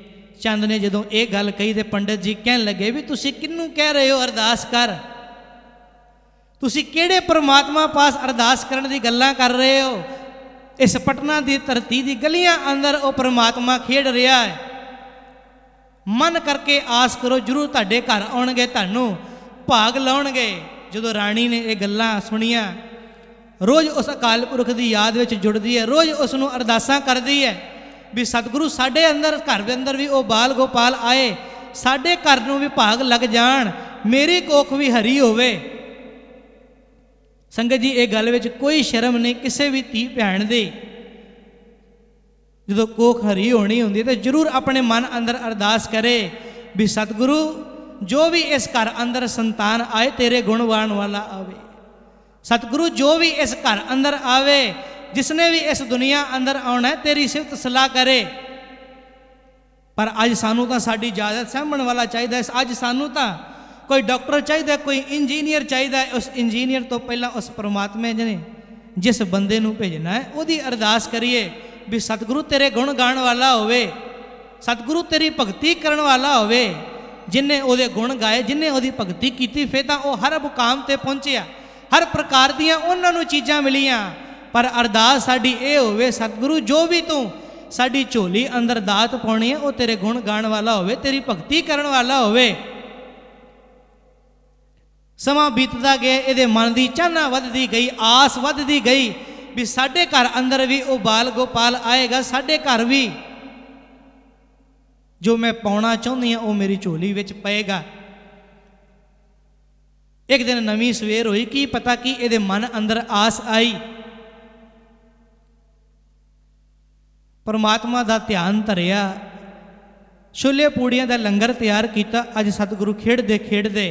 ਚੰਦ ਨੇ ਜਦੋਂ ਇਹ ਗੱਲ ਕਹੀ ਤੇ ਪੰਡਤ ਜੀ ਕਹਿਣ ਲੱਗੇ ਵੀ ਤੁਸੀਂ ਕਿੰਨੂੰ ਕਹਿ ਰਹੇ ਹੋ ਅਰਦਾਸ ਕਰ ਤੁਸੀਂ ਕਿਹੜੇ ਪ੍ਰਮਾਤਮਾ ਪਾਸ ਅਰਦਾਸ ਕਰਨ ਦੀ ਗੱਲਾਂ ਕਰ ਰਹੇ ਹੋ ਇਸ ਪਟਨਾ ਦੀ ਧਰਤੀ ਦੀ ਗਲੀਆਂ ਅੰਦਰ ਉਹ ਪ੍ਰਮਾਤਮਾ ਖੇਡ ਰਿਹਾ ਹੈ ਮਨ ਕਰਕੇ ਆਸ ਕਰੋ ਜਰੂਰ ਤੁਹਾਡੇ ਘਰ ਆਉਣਗੇ ਤੁਹਾਨੂੰ ਭਾਗ ਲਾਉਣਗੇ ਜਦੋਂ ਰਾਣੀ ਨੇ ਇਹ ਗੱਲਾਂ ਸੁਣੀਆਂ ਰੋਜ਼ ਉਸ ਅਕਾਲ ਪੁਰਖ ਦੀ ਯਾਦ ਵਿੱਚ ਜੁੜਦੀ ਹੈ ਰੋਜ਼ ਉਸ ਨੂੰ ਅਰਦਾਸਾਂ ਕਰਦੀ ਹੈ ਵੀ ਸਤਿਗੁਰੂ ਸਾਡੇ ਅੰਦਰ ਘਰ ਦੇ ਅੰਦਰ ਵੀ ਉਹ ਬਾਲ ਗੋਪਾਲ ਆਏ ਸਾਡੇ ਘਰ ਨੂੰ ਵਿਭਾਗ ਲੱਗ ਜਾਣ ਮੇਰੀ ਕੋਖ ਵੀ ਹਰੀ ਹੋਵੇ ਸੰਗਤ ਜੀ ਇਹ ਗੱਲ ਵਿੱਚ ਕੋਈ ਸ਼ਰਮ ਨਹੀਂ ਕਿਸੇ ਵੀ ਧੀ ਭੈਣ ਦੀ ਜਦੋਂ ਕੋਖ ਹਰੀ ਹੋਣੀ ਹੁੰਦੀ ਤੇ ਜ਼ਰੂਰ ਆਪਣੇ ਮਨ ਅੰਦਰ ਅਰਦਾਸ ਕਰੇ ਵੀ ਸਤਿਗੁਰੂ ਜੋ ਵੀ ਇਸ ਘਰ ਅੰਦਰ ਸੰਤਾਨ ਆਏ ਤੇਰੇ ਗੁਣ ਵਾਲਾ ਆਵੇ ਸਤਿਗੁਰੂ ਜੋ ਵੀ ਇਸ ਘਰ ਅੰਦਰ ਆਵੇ ਜਿਸਨੇ ਵੀ ਇਸ ਦੁਨੀਆ ਅੰਦਰ ਆਉਣਾ ਹੈ ਤੇਰੀ ਸਿਫਤ ਸਲਾਹ ਕਰੇ ਪਰ ਅੱਜ ਸਾਨੂੰ ਤਾਂ ਸਾਡੀ ਇਜਾਜ਼ਤ ਸਾਹਮਣ ਵਾਲਾ ਚਾਹੀਦਾ ਹੈ ਅੱਜ ਸਾਨੂੰ ਤਾਂ ਕੋਈ ਡਾਕਟਰ ਚਾਹੀਦਾ ਕੋਈ ਇੰਜੀਨੀਅਰ ਚਾਹੀਦਾ ਉਸ ਇੰਜੀਨੀਅਰ ਤੋਂ ਪਹਿਲਾਂ ਉਸ ਪਰਮਾਤਮਾ ਜਿਹਨੇ ਜਿਸ ਬੰਦੇ ਨੂੰ ਭੇਜਣਾ ਹੈ ਉਹਦੀ ਅਰਦਾਸ ਕਰੀਏ ਵੀ ਸਤਿਗੁਰੂ ਤੇਰੇ ਗੁਣ ਗਾਣ ਵਾਲਾ ਹੋਵੇ ਸਤਿਗੁਰੂ ਤੇਰੀ ਭਗਤੀ ਕਰਨ ਵਾਲਾ ਹੋਵੇ ਜਿਨੇ ਉਹਦੇ ਗੁਣ ਗਾਏ ਜਿਨੇ ਉਹਦੀ ਭਗਤੀ ਕੀਤੀ ਫੇ ਤਾਂ ਉਹ ਹਰ ਮੁਕਾਮ ਤੇ ਪਹੁੰਚਿਆ ਹਰ ਪ੍ਰਕਾਰ ਦੀਆਂ ਉਹਨਾਂ ਨੂੰ ਚੀਜ਼ਾਂ ਮਿਲੀਆਂ ਪਰ ਅਰਦਾਸ ਸਾਡੀ ਇਹ ਹੋਵੇ ਸਤਿਗੁਰੂ ਜੋ ਵੀ ਤੂੰ ਸਾਡੀ ਝੋਲੀ ਅੰਦਰ ਦਾਤ ਪਾਉਣੀ ਹੈ ਉਹ ਤੇਰੇ ਗੁਣ ਗਾਣ ਵਾਲਾ ਹੋਵੇ ਤੇਰੀ ਭਗਤੀ ਕਰਨ ਵਾਲਾ ਹੋਵੇ ਸਮਾਂ ਬੀਤਦਾ ਗਿਆ ਇਹਦੇ ਮਨ ਦੀ ਚਾਹਨਾ ਵੱਧਦੀ ਗਈ ਆਸ ਵੱਧਦੀ ਗਈ ਵੀ ਸਾਡੇ ਘਰ ਅੰਦਰ ਵੀ ਉਹ ਬਾਲ ਗੋਪਾਲ ਆਏਗਾ ਸਾਡੇ ਘਰ ਵੀ ਜੋ ਮੈਂ ਪਾਉਣਾ ਚਾਹੁੰਦੀ ਆ ਉਹ ਮੇਰੀ ਝੋਲੀ ਵਿੱਚ ਪਏਗਾ ਇੱਕ ਦਿਨ ਨਵੀਂ ਸਵੇਰ ਹੋਈ ਕੀ ਪਤਾ ਕੀ ਇਹਦੇ ਮਨ ਅੰਦਰ ਆਸ ਆਈ ਪਰਮਾਤਮਾ ਦਾ ਧਿਆਨ ਧਰਿਆ ਛੋਲੇ ਪੂੜੀਆਂ ਦਾ ਲੰਗਰ ਤਿਆਰ ਕੀਤਾ ਅੱਜ ਸਤਿਗੁਰੂ ਖੇਡਦੇ ਖੇਡਦੇ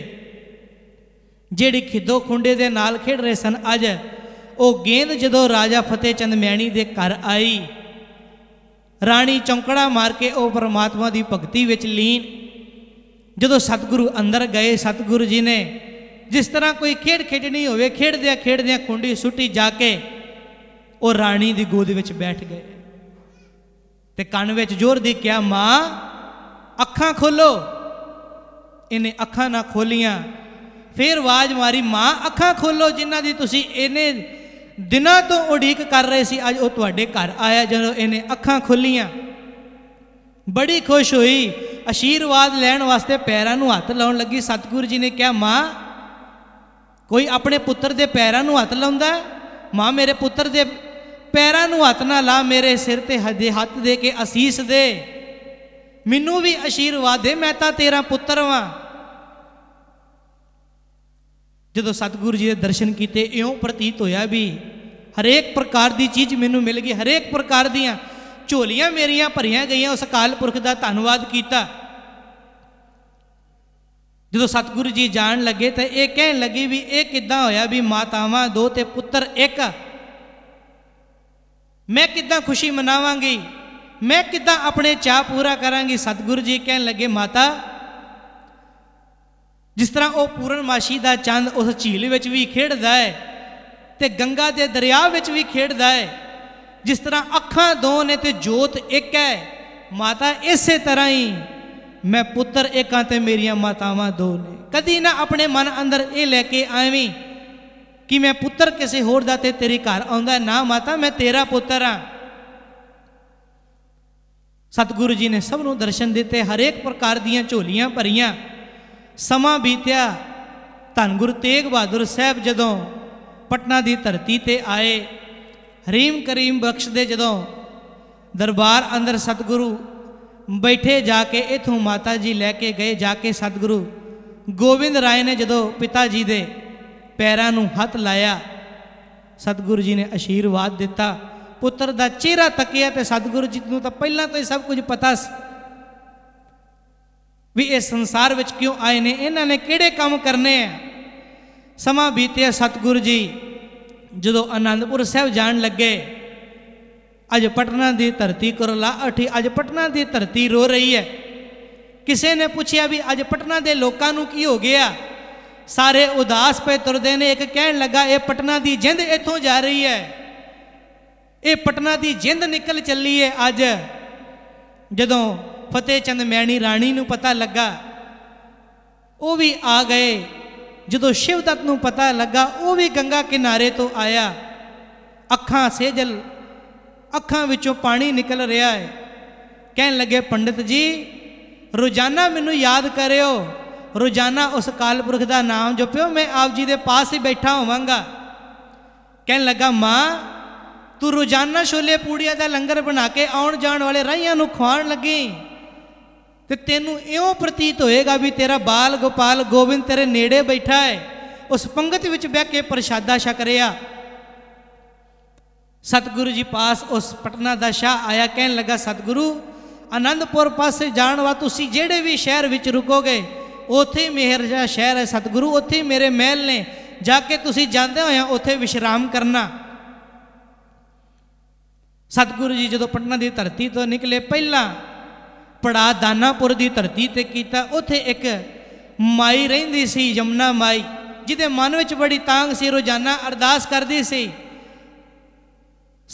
ਜਿਹੜੀ ਖਿੱਦੋ ਖੁੰਡੇ ਦੇ ਨਾਲ ਖੇਡ ਰਹੇ ਸਨ ਅੱਜ ਉਹ ਗੇਂਦ ਜਦੋਂ ਰਾਜਾ ਫਤਿਹ ਚੰਦ ਮੈਣੀ ਦੇ ਘਰ ਆਈ ਰਾਣੀ ਚੌਂਕੜਾ ਮਾਰ ਕੇ ਉਹ ਪਰਮਾਤਮਾ ਦੀ ਭਗਤੀ ਵਿੱਚ ਲੀਨ ਜਦੋਂ ਸਤਿਗੁਰੂ ਅੰਦਰ ਗਏ ਸਤਿਗੁਰੂ ਜੀ ਨੇ ਜਿਸ ਤਰ੍ਹਾਂ ਕੋਈ ਖੇਡ ਖੇਡਣੀ ਹੋਵੇ ਖੇਡਦਿਆਂ ਖੇਡਦਿਆਂ ਖੁੰਡੀ ਸੁੱਟੀ ਜਾ ਕੇ ਉਹ ਰਾਣੀ ਦੀ ਗੋਦ ਵਿੱਚ ਬੈਠ ਗਏ ਤੇ ਕੰਨ ਵਿੱਚ ਜ਼ੋਰ ਦੀ ਕਿਹਾ ਮਾਂ ਅੱਖਾਂ ਖੋਲੋ ਇਹਨੇ ਅੱਖਾਂ ਨਾ ਖੋਲੀਆਂ ਫੇਰ ਆਵਾਜ਼ ਮਾਰੀ ਮਾਂ ਅੱਖਾਂ ਖੋਲੋ ਜਿਨ੍ਹਾਂ ਦੀ ਤੁਸੀਂ ਇਹਨੇ ਦਿਨਾਂ ਤੋਂ ਉਡੀਕ ਕਰ ਰਹੇ ਸੀ ਅੱਜ ਉਹ ਤੁਹਾਡੇ ਘਰ ਆਇਆ ਜਦੋਂ ਇਹਨੇ ਅੱਖਾਂ ਖੋਲੀਆਂ ਬੜੀ ਖੁਸ਼ ਹੋਈ ਅਸ਼ੀਰਵਾਦ ਲੈਣ ਵਾਸਤੇ ਪੈਰਾਂ ਨੂੰ ਹੱਥ ਲਾਉਣ ਲੱਗੀ ਸਤਿਗੁਰੂ ਜੀ ਨੇ ਕਿਹਾ ਮਾਂ ਕੋਈ ਆਪਣੇ ਪੁੱਤਰ ਦੇ ਪੈਰਾਂ ਨੂੰ ਹੱਥ ਲਾਉਂਦਾ ਮਾਂ ਮੇਰੇ ਪੁੱਤਰ ਦੇ ਪੈਰਾਂ ਨੂੰ ਹੱਥ ਨਾ ਲਾ ਮੇਰੇ ਸਿਰ ਤੇ ਹਦੇ ਹੱਥ ਦੇ ਕੇ ਅਸੀਸ ਦੇ ਮੈਨੂੰ ਵੀ ਅਸ਼ੀਰਵਾਦ ਦੇ ਮੈਂ ਤਾਂ ਤੇਰਾ ਪੁੱਤਰ ਵਾਂ ਜਦੋਂ ਸਤਿਗੁਰੂ ਜੀ ਦੇ ਦਰਸ਼ਨ ਕੀਤੇ ਇਉਂ ਪ੍ਰਤੀਤ ਹੋਇਆ ਵੀ ਹਰੇਕ ਪ੍ਰਕਾਰ ਦੀ ਚੀਜ਼ ਮੈਨੂੰ ਮਿਲ ਗਈ ਹਰੇਕ ਪ੍ਰਕਾਰ ਦੀਆਂ ਝੋਲੀਆਂ ਮੇਰੀਆਂ ਭਰੀਆਂ ਗਈਆਂ ਉਸ ਅਕਾਲ ਪੁਰਖ ਦਾ ਧੰਨਵਾਦ ਕੀਤਾ ਜਦੋਂ ਸਤਿਗੁਰੂ ਜੀ ਜਾਣ ਲੱਗੇ ਤਾਂ ਇਹ ਕਹਿਣ ਲੱਗੇ ਵੀ ਇਹ ਕਿੱਦਾਂ ਹੋਇਆ ਵੀ ਮਾਤਾਵਾਂ ਦੋ ਤੇ ਪੁੱਤਰ ਇੱਕ ਮੈਂ ਕਿੱਦਾਂ ਖੁਸ਼ੀ ਮਨਾਵਾਂਗੀ ਮੈਂ ਕਿੱਦਾਂ ਆਪਣੇ ਚਾਹ ਪੂਰਾ ਕਰਾਂਗੀ ਸਤਿਗੁਰੂ ਜੀ ਕਹਿਣ ਲੱਗੇ ਮਾਤਾ ਜਿਸ ਤਰ੍ਹਾਂ ਉਹ ਪੂਰਨਮਾਸ਼ੀ ਦਾ ਚੰਦ ਉਸ ਝੀਲ ਵਿੱਚ ਵੀ ਖੇਡਦਾ ਹੈ ਤੇ ਗੰਗਾ ਦੇ ਦਰਿਆ ਵਿੱਚ ਵੀ ਖੇਡਦਾ ਹੈ ਜਿਸ ਤਰ੍ਹਾਂ ਅੱਖਾਂ ਦੋ ਨੇ ਤੇ ਜੋਤ ਇੱਕ ਹੈ ਮਾਤਾ ਇਸੇ ਤਰ੍ਹਾਂ ਹੀ ਮੈਂ ਪੁੱਤਰ ਇੱਕਾਂ ਤੇ ਮੇਰੀਆਂ ਮਾਤਾਵਾਂ ਦੋ ਨੇ ਕਦੀ ਨਾ ਆਪਣੇ ਮਨ ਅੰਦਰ ਇਹ ਲੈ ਕੇ ਆਵੀਂ ਕਿ ਮੈਂ ਪੁੱਤਰ ਕਿਸੇ ਹੋਰ ਦਾ ਤੇ ਤੇਰੇ ਘਰ ਆਉਂਦਾ ਨਾ ਮਾਤਾ ਮੈਂ ਤੇਰਾ ਪੁੱਤਰ ਆ ਸਤਿਗੁਰੂ ਜੀ ਨੇ ਸਭ ਨੂੰ ਦਰਸ਼ਨ ਦਿੱਤੇ ਹਰੇਕ ਪ੍ਰਕਾਰ ਦੀਆਂ ਝੋਲੀਆਂ ਭਰੀਆਂ ਸਮਾਂ ਬੀਤਿਆ ਧੰਨ ਗੁਰੂ ਤੇਗ ਬਹਾਦਰ ਸਾਹਿਬ ਜਦੋਂ ਪਟਨਾ ਦੀ ਧਰਤੀ ਤੇ ਆਏ ਹਰੀਮ ਕਰੀਮ ਬਖਸ਼ ਦੇ ਜਦੋਂ ਦਰਬਾਰ ਅੰਦਰ ਸਤਿਗੁਰੂ ਬੈਠੇ ਜਾ ਕੇ ਇਥੋਂ ਮਾਤਾ ਜੀ ਲੈ ਕੇ ਗਏ ਜਾ ਕੇ ਸਤਿਗੁਰੂ ਗੋਬਿੰਦ ਰਾਏ ਨੇ ਜਦੋਂ ਪਿਤਾ ਜੀ ਦੇ ਪੈਰਾਂ ਨੂੰ ਹੱਥ ਲਾਇਆ ਸਤਿਗੁਰੂ ਜੀ ਨੇ ਅਸ਼ੀਰਵਾਦ ਦਿੱਤਾ ਪੁੱਤਰ ਦਾ ਚਿਹਰਾ ਤੱਕਿਆ ਤੇ ਸਤਿਗੁਰੂ ਜੀ ਨੂੰ ਤਾਂ ਪਹਿਲਾਂ ਤੋਂ ਹੀ ਸਭ ਕੁਝ ਪਤਾ ਸੀ ਵੀ ਇਹ ਸੰਸਾਰ ਵਿੱਚ ਕਿਉਂ ਆਏ ਨੇ ਇਹਨਾਂ ਨੇ ਕਿਹੜੇ ਕੰਮ ਕਰਨੇ ਆ ਸਮਾਂ ਬੀਤਿਆ ਸਤਿਗੁਰੂ ਜੀ ਜਦੋਂ ਆਨੰਦਪੁਰ ਸਾਹਿਬ ਜਾਣ ਲੱਗੇ ਅੱਜ ਪਟਨਾ ਦੀ ਧਰਤੀ ਕਰਲਾ ਅਠੀ ਅੱਜ ਪਟਨਾ ਦੀ ਧਰਤੀ ਰੋ ਰਹੀ ਹੈ ਕਿਸੇ ਨੇ ਪੁੱਛਿਆ ਵੀ ਅੱਜ ਪਟਨਾ ਦੇ ਲੋਕਾਂ ਨੂੰ ਕੀ ਹੋ ਗਿਆ ਸਾਰੇ ਉਦਾਸ ਪਏ ਤੁਰਦੇ ਨੇ ਇੱਕ ਕਹਿਣ ਲੱਗਾ ਇਹ ਪਟਨਾ ਦੀ ਜਿੰਦ ਇੱਥੋਂ ਜਾ ਰਹੀ ਹੈ ਇਹ ਪਟਨਾ ਦੀ ਜਿੰਦ ਨਿਕਲ ਚੱਲੀ ਏ ਅੱਜ ਜਦੋਂ ਫਤਿਹ ਚੰਦ ਮੈਣੀ ਰਾਣੀ ਨੂੰ ਪਤਾ ਲੱਗਾ ਉਹ ਵੀ ਆ ਗਏ ਜਦੋਂ ਸ਼ਿਵ ਦਤ ਨੂੰ ਪਤਾ ਲੱਗਾ ਉਹ ਵੀ ਗੰਗਾ ਕਿਨਾਰੇ ਤੋਂ ਆਇਆ ਅੱਖਾਂ ਸੇਜਲ ਅੱਖਾਂ ਵਿੱਚੋਂ ਪਾਣੀ ਨਿਕਲ ਰਿਹਾ ਹੈ ਕਹਿਣ ਲੱਗੇ ਪੰਡਿਤ ਜੀ ਰੋਜ਼ਾਨਾ ਮੈਨੂੰ ਯਾਦ ਕਰਿਓ ਰੋਜ਼ਾਨਾ ਉਸ ਕਾਲ ਪੁਰਖ ਦਾ ਨਾਮ ਜਪਿਓ ਮੈਂ ਆਪ ਜੀ ਦੇ ਪਾਸ ਹੀ ਬੈਠਾ ਹੋਵਾਂਗਾ ਕਹਿਣ ਲੱਗਾ ਮਾਂ ਤੂੰ ਰੋਜ਼ਾਨਾ ਛੋਲੇ ਪੂੜੀਆਂ ਦਾ ਲੰਗਰ ਬਣਾ ਕੇ ਆਉਣ ਜਾਣ ਵਾਲੇ ਰਾਹੀਆਂ ਨੂੰ ਖਵਾਉਣ ਲੱਗੀ ਤੇ ਤੈਨੂੰ ਇਉਂ ਪ੍ਰਤੀਤ ਹੋਏਗਾ ਵੀ ਤੇਰਾ ਬਾਲ ਗੋਪਾਲ ਗੋਬਿੰਦ ਤੇਰੇ ਨੇੜੇ ਬੈਠਾ ਹੈ ਉਸ ਪੰਗਤ ਵਿੱਚ ਬਹਿ ਕੇ ਪ੍ਰਸ਼ਾਦਾ ਛਕ ਰਿਆ ਸਤਿਗੁਰੂ ਜੀ ਪਾਸ ਉਸ ਪਟਨਾ ਦਾ ਸ਼ਾਹ ਆਇਆ ਕਹਿਣ ਲੱਗਾ ਸਤਿਗੁਰੂ ਆਨੰਦਪੁਰ ਪਾਸੇ ਜਾਣ ਵਾ ਤੁਸੀਂ ਜਿਹੜੇ ਵੀ ਸ਼ਹਿਰ ਵਿੱਚ ਰੁਕੋਗੇ ਉੱਥੇ ਮਿਹਰਜਾ ਸ਼ਹਿਰ ਹੈ ਸਤਿਗੁਰੂ ਉੱਥੇ ਮੇਰੇ ਮਹਿਲ ਨੇ ਜਾ ਕੇ ਤੁਸੀਂ ਜਾਂਦੇ ਹੋਇਆ ਉੱਥੇ ਵਿਸ਼ਰਾਮ ਕਰਨਾ ਸਤਿਗੁਰੂ ਜੀ ਜਦੋਂ ਪਟਨਾ ਦੀ ਧਰਤੀ ਤੋਂ ਨਿਕਲੇ ਪਹਿਲਾਂ ਪੜਾ ਦਾਨਾਪੁਰ ਦੀ ਧਰਤੀ ਤੇ ਕੀਤਾ ਉੱਥੇ ਇੱਕ ਮਾਈ ਰਹਿੰਦੀ ਸੀ ਯਮਨਾ ਮਾਈ ਜਿਹਦੇ ਮਨ ਵਿੱਚ ਬੜੀ ਤਾਂਗ ਸੀ ਰੋਜ਼ਾਨਾ ਅਰਦਾਸ ਕਰਦੀ ਸੀ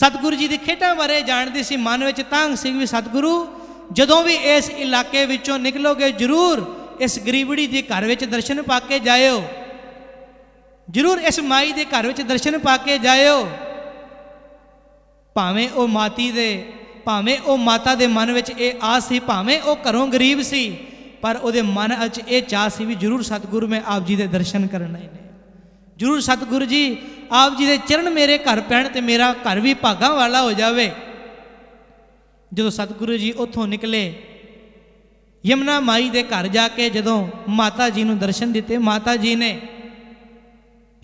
ਸਤਿਗੁਰੂ ਜੀ ਦੀ ਖੇਡਾਂ ਬਾਰੇ ਜਾਣਦੀ ਸੀ ਮਨ ਵਿੱਚ ਤਾਂਗ ਸੀ ਵੀ ਸਤਿਗੁਰੂ ਜਦੋਂ ਵੀ ਇਸ ਇਲਾਕੇ ਵਿੱਚੋਂ ਨਿਕਲੋਗੇ ਜ਼ਰੂਰ ਇਸ ਗਰੀਬੜੀ ਦੇ ਘਰ ਵਿੱਚ ਦਰਸ਼ਨ ਪਾ ਕੇ ਜਾਇਓ ਜ਼ਰੂਰ ਇਸ ਮਾਈ ਦੇ ਘਰ ਵਿੱਚ ਦਰਸ਼ਨ ਪਾ ਕੇ ਜਾਇਓ ਭਾਵੇਂ ਉਹ ਮਾਤੀ ਦੇ ਭਾਵੇਂ ਉਹ ਮਾਤਾ ਦੇ ਮਨ ਵਿੱਚ ਇਹ ਆਸ ਸੀ ਭਾਵੇਂ ਉਹ ਘਰੋਂ ਗਰੀਬ ਸੀ ਪਰ ਉਹਦੇ ਮਨ ਵਿੱਚ ਇਹ ਚਾਹ ਸੀ ਵੀ ਜ਼ਰੂਰ ਸਤਿਗੁਰੂ ਮੈਂ ਆਪ ਜੀ ਦੇ ਦਰਸ਼ਨ ਕਰਨੇ ਨੇ ਜ਼ਰੂਰ ਸਤਿਗੁਰੂ ਜੀ ਆਪ ਜੀ ਦੇ ਚਰਨ ਮੇਰੇ ਘਰ ਪੈਣ ਤੇ ਮੇਰਾ ਘਰ ਵੀ ਭਾਗਾ ਵਾਲਾ ਹੋ ਜਾਵੇ ਜਦੋਂ ਸਤਿਗੁਰੂ ਜੀ ਉੱਥੋਂ ਨਿਕਲੇ ਯਮਨਾ ਮਾਈ ਦੇ ਘਰ ਜਾ ਕੇ ਜਦੋਂ ਮਾਤਾ ਜੀ ਨੂੰ ਦਰਸ਼ਨ ਦਿੱਤੇ ਮਾਤਾ ਜੀ ਨੇ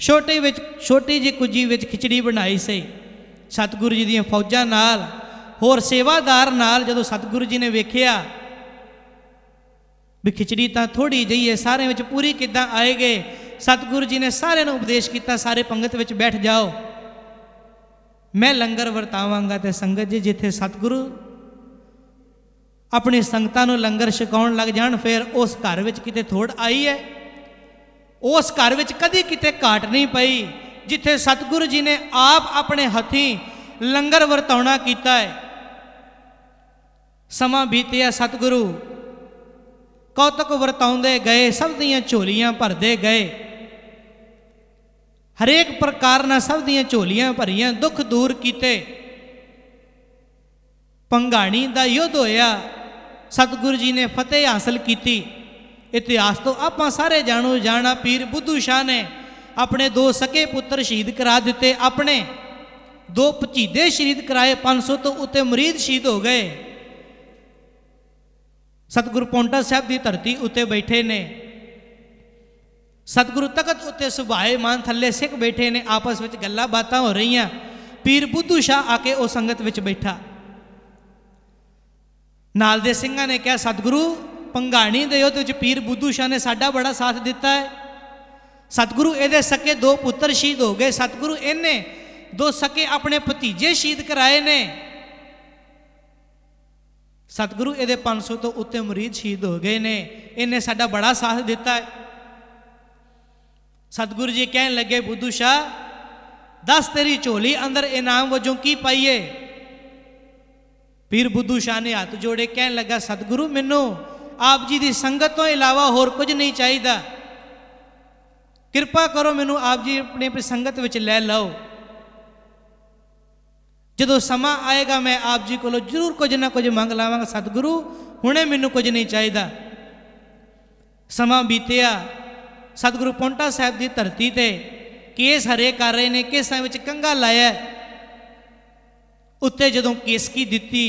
ਛੋਟੇ ਵਿੱਚ ਛੋਟੀ ਜੀ ਕੁਜੀ ਵਿੱਚ ਖਿਚੜੀ ਬਣਾਈ ਸੀ ਸਤਿਗੁਰੂ ਜੀ ਦੀਆਂ ਫੌਜਾਂ ਨਾਲ ਹੋਰ ਸੇਵਾਦਾਰ ਨਾਲ ਜਦੋਂ ਸਤਿਗੁਰੂ ਜੀ ਨੇ ਵੇਖਿਆ ਵੀ ਖਿਚੜੀ ਤਾਂ ਥੋੜੀ ਜਈ ਹੈ ਸਾਰੇ ਵਿੱਚ ਪੂਰੀ ਕਿੱਦਾਂ ਆਏਗੇ ਸਤਿਗੁਰੂ ਜੀ ਨੇ ਸਾਰਿਆਂ ਨੂੰ ਉਪਦੇਸ਼ ਕੀਤਾ ਸਾਰੇ ਪੰਗਤ ਵਿੱਚ ਬੈਠ ਜਾਓ ਮੈਂ ਲੰਗਰ ਵਰਤਾਵਾਂਗਾ ਤੇ ਸੰਗਤ ਜੀ ਜਿੱਥੇ ਸਤਿਗੁਰੂ ਆਪਣੀ ਸੰਗਤਾਂ ਨੂੰ ਲੰਗਰ ਛਕਾਉਣ ਲੱਗ ਜਾਣ ਫਿਰ ਉਸ ਘਰ ਵਿੱਚ ਕਿਤੇ ਥੋੜ ਆਈ ਹੈ ਉਸ ਘਰ ਵਿੱਚ ਕਦੀ ਕਿਤੇ ਘਾਟ ਨਹੀਂ ਪਈ ਜਿੱਥੇ ਸਤਿਗੁਰੂ ਜੀ ਨੇ ਆਪ ਆਪਣੇ ਹੱਥੀਂ ਲੰਗਰ ਵਰਤਾਉਣਾ ਕੀਤਾ ਹੈ ਸਮਾਂ ਬੀਤਿਆ ਸਤਿਗੁਰੂ ਕੌਤਕ ਵਰਤਾਉਂਦੇ ਗਏ ਸਭ ਦੀਆਂ ਝੋਲੀਆਂ ਭਰਦੇ ਗਏ ਹਰੇਕ ਪ੍ਰਕਾਰ ਨਾਲ ਸਭ ਦੀਆਂ ਝੋਲੀਆਂ ਭਰੀਆਂ ਦੁੱਖ ਦੂਰ ਕੀਤੇ ਪੰਗਾਣੀ ਦਾ ਯੁੱਧ ਹੋਇਆ ਸਤਿਗੁਰੂ ਜੀ ਨੇ ਫਤਿਹ ਹਾਸਲ ਕੀਤੀ ਇਤਿਹਾਸ ਤੋਂ ਆਪਾਂ ਸਾਰੇ ਜਾਣੋ ਜਾਣਾ ਪੀਰ ਬੁੱਧੂ ਸ਼ਾਹ ਨੇ ਆਪਣੇ ਦੋ ਸਕੇ ਪੁੱਤਰ ਸ਼ਹੀਦ ਕਰਾ ਦਿੱਤੇ ਆਪਣੇ ਦੋ ਭਤੀਜੇ ਸ਼ਹੀਦ ਕਰਾਏ 500 ਤੋਂ ਉੱਤੇ ਮਰੀਦ ਸ਼ਹੀਦ ਹੋ ਗਏ ਸਤਿਗੁਰੂ ਪੌਂਟਾ ਸਾਹਿਬ ਦੀ ਧਰਤੀ ਉੱਤੇ ਬੈਠੇ ਨੇ ਸਤਿਗੁਰੂ ਤਖਤ ਉੱਤੇ ਸੁਭਾਏ ਮਾਨ ਥੱਲੇ ਸਿੱਖ ਬੈਠੇ ਨੇ ਆਪਸ ਵਿੱਚ ਗੱਲਾਂ ਬਾਤਾਂ ਹੋ ਰਹੀਆਂ ਪੀਰ ਬੁੱਧੂ ਸ਼ਾਹ ਆ ਕੇ ਉਹ ਸੰਗਤ ਵਿੱਚ ਬੈਠਾ ਨਾਲ ਦੇ ਸਿੰਘਾਂ ਨੇ ਕਿਹਾ ਸਤਿਗੁਰੂ ਪੰਗਾਣੀ ਤੇ ਉਹ ਵਿੱਚ ਪੀਰ ਬੁੱਧੂ ਸ਼ਾਹ ਨੇ ਸਾਡਾ ਬੜਾ ਸਾਥ ਦਿੱਤਾ ਹੈ ਸਤਿਗੁਰੂ ਇਹਦੇ ਸਕੇ ਦੋ ਪੁੱਤਰ ਸ਼ਹੀਦ ਹੋ ਗਏ ਸਤਿਗੁਰੂ ਇਹਨੇ ਦੋ ਸਕੇ ਆਪਣੇ ਭਤੀਜੇ ਸ਼ਹੀਦ ਕਰਾਏ ਨੇ ਸਤਿਗੁਰੂ ਇਹਦੇ 500 ਤੋਂ ਉੱਤੇ ਮਰੀਦ ਸ਼ਹੀਦ ਹੋ ਗਏ ਨੇ ਇਹਨੇ ਸਾਡਾ ਬੜਾ ਸਾਥ ਦਿੱਤਾ ਹੈ ਸਤਿਗੁਰੂ ਜੀ ਕਹਿਣ ਲੱਗੇ ਬੁੱਧੂ ਸ਼ਾਹ ਦੱਸ ਤੇਰੀ ਝੋਲੀ ਅੰਦਰ ਇਨਾਮ ਵਜੋਂ ਕੀ ਪਾਈਏ ਪੀਰ ਬੁੱਧੂ ਸ਼ਾਹ ਨੇ ਹੱਥ ਜੋੜੇ ਕਹਿਣ ਲੱਗਾ ਸਤਿਗੁਰੂ ਮੈਨੂੰ ਆਪ ਜੀ ਦੀ ਸੰਗਤ ਤੋਂ ਇਲਾਵਾ ਹੋਰ ਕੁਝ ਨਹੀਂ ਚਾਹੀਦਾ ਕਿਰਪਾ ਕਰੋ ਮੈਨੂੰ ਆਪ ਜੀ ਆਪਣੇ ਆਪਣੀ ਸੰਗਤ ਵਿੱਚ ਲੈ ਲਓ ਜਦੋਂ ਸਮਾਂ ਆਏਗਾ ਮੈਂ ਆਪ ਜੀ ਕੋਲੋਂ ਜ਼ਰੂਰ ਕੁਝ ਨਾ ਕੁਝ ਮੰਗ ਲਾਵਾਂਗਾ ਸਤਿਗੁਰੂ ਹੁਣੇ ਮੈਨੂੰ ਕੁਝ ਨਹੀਂ ਚਾਹੀਦਾ ਸਮਾਂ ਬੀਤਿਆ ਸਤਿਗੁਰੂ ਪੌਂਟਾ ਸਾਹਿਬ ਦੀ ਧਰਤੀ ਤੇ ਕੇਸ ਹਰੇ ਕਰ ਰਹੇ ਨੇ ਕੇਸਾਂ ਵਿੱਚ ਕੰਗਾ ਲਾਇਆ ਉੱਤੇ ਜਦੋਂ ਕੇਸਕੀ ਦਿੱਤੀ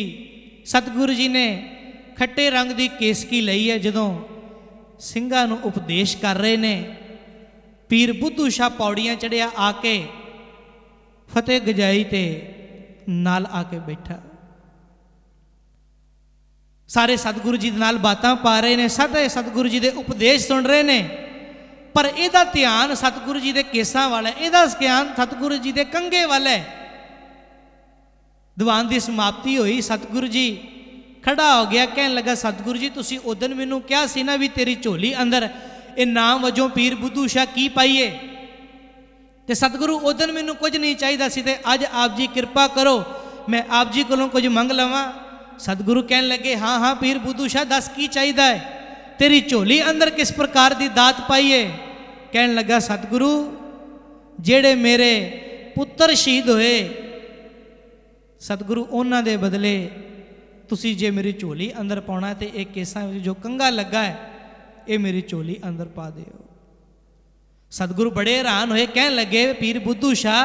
ਸਤਿਗੁਰੂ ਜੀ ਨੇ ਖੱਟੇ ਰੰਗ ਦੀ ਕੇਸਕੀ ਲਈ ਹੈ ਜਦੋਂ ਸਿੰਘਾਂ ਨੂੰ ਉਪਦੇਸ਼ ਕਰ ਰਹੇ ਨੇ ਪੀਰ ਬੁੱਧੂ ਸ਼ਾ ਪੌੜੀਆਂ ਚੜਿਆ ਆ ਕੇ ਫਤਿਹ ਗਜਾਈ ਤੇ ਨਾਲ ਆ ਕੇ ਬੈਠਾ ਸਾਰੇ ਸਤਿਗੁਰੂ ਜੀ ਦੇ ਨਾਲ ਬਾਤਾਂ ਪਾ ਰਹੇ ਨੇ ਸਾਰੇ ਸਤਿਗੁਰੂ ਜੀ ਦੇ ਉਪਦੇਸ਼ ਸੁਣ ਰਹੇ ਨੇ ਪਰ ਇਹਦਾ ਧਿਆਨ ਸਤਿਗੁਰੂ ਜੀ ਦੇ ਕੇਸਾਂ ਵਾਲਾ ਇਹਦਾ ਸਿਆਨ ਸਤਿਗੁਰੂ ਜੀ ਦੇ ਕੰਗੇ ਵਾਲਾ ਹੈ ਦੀਵਾਨ ਦੀ ਸਮਾਪਤੀ ਹੋਈ ਸਤਿਗੁਰੂ ਜੀ ਖੜਾ ਹੋ ਗਿਆ ਕਹਿਣ ਲੱਗਾ ਸਤਿਗੁਰੂ ਜੀ ਤੁਸੀਂ ਦਿਨ ਮੈਨੂੰ ਕਿਹਾ ਸੀ ਨਾ ਵੀ ਤੇਰੀ ਝੋਲੀ ਅੰਦਰ ਇਹ ਨਾਮ ਵਜੋਂ ਪੀਰ ਬੁੱਧੂ ਸ਼ਾ ਕੀ ਪਾਈਏ ਤੇ ਸਤਿਗੁਰੂ ਦਿਨ ਮੈਨੂੰ ਕੁਝ ਨਹੀਂ ਚਾਹੀਦਾ ਸੀ ਤੇ ਅੱਜ ਆਪ ਜੀ ਕਿਰਪਾ ਕਰੋ ਮੈਂ ਆਪ ਜੀ ਕੋਲੋਂ ਕੁਝ ਮੰਗ ਲਵਾਂ ਸਤਿਗੁਰੂ ਕਹਿਣ ਲੱਗੇ ਹਾਂ ਹਾਂ ਪੀਰ ਬੁੱਧੂ ਸ਼ਾ ਦੱਸ ਕੀ ਚਾਹੀਦਾ ਹੈ ਤੇਰੀ ਝੋਲੀ ਅੰਦਰ ਕਿਸ ਪ੍ਰਕਾਰ ਦੀ ਦਾਤ ਪਾਈਏ ਕਹਿਣ ਲੱਗਾ ਸਤਿਗੁਰੂ ਜਿਹੜੇ ਮੇਰੇ ਪੁੱਤਰ ਸ਼ਹੀਦ ਹੋਏ ਸਤਿਗੁਰੂ ਉਹਨਾਂ ਦੇ ਬਦਲੇ ਤੁਸੀਂ ਜੇ ਮੇਰੀ ਝੋਲੀ ਅੰਦਰ ਪਾਉਣਾ ਤੇ ਇਹ ਕੇਸਾਂ ਵਿੱਚ ਜੋ ਕੰਗਾ ਲੱਗਾ ਹੈ ਇਹ ਮੇਰੀ ਝੋਲੀ ਅੰਦਰ ਪਾ ਦਿਓ ਸਤਿਗੁਰੂ ਬੜੇ ਹੈਰਾਨ ਹੋਏ ਕਹਿਣ ਲੱਗੇ ਪੀਰ ਬੁੱਧੂ ਸ਼ਾ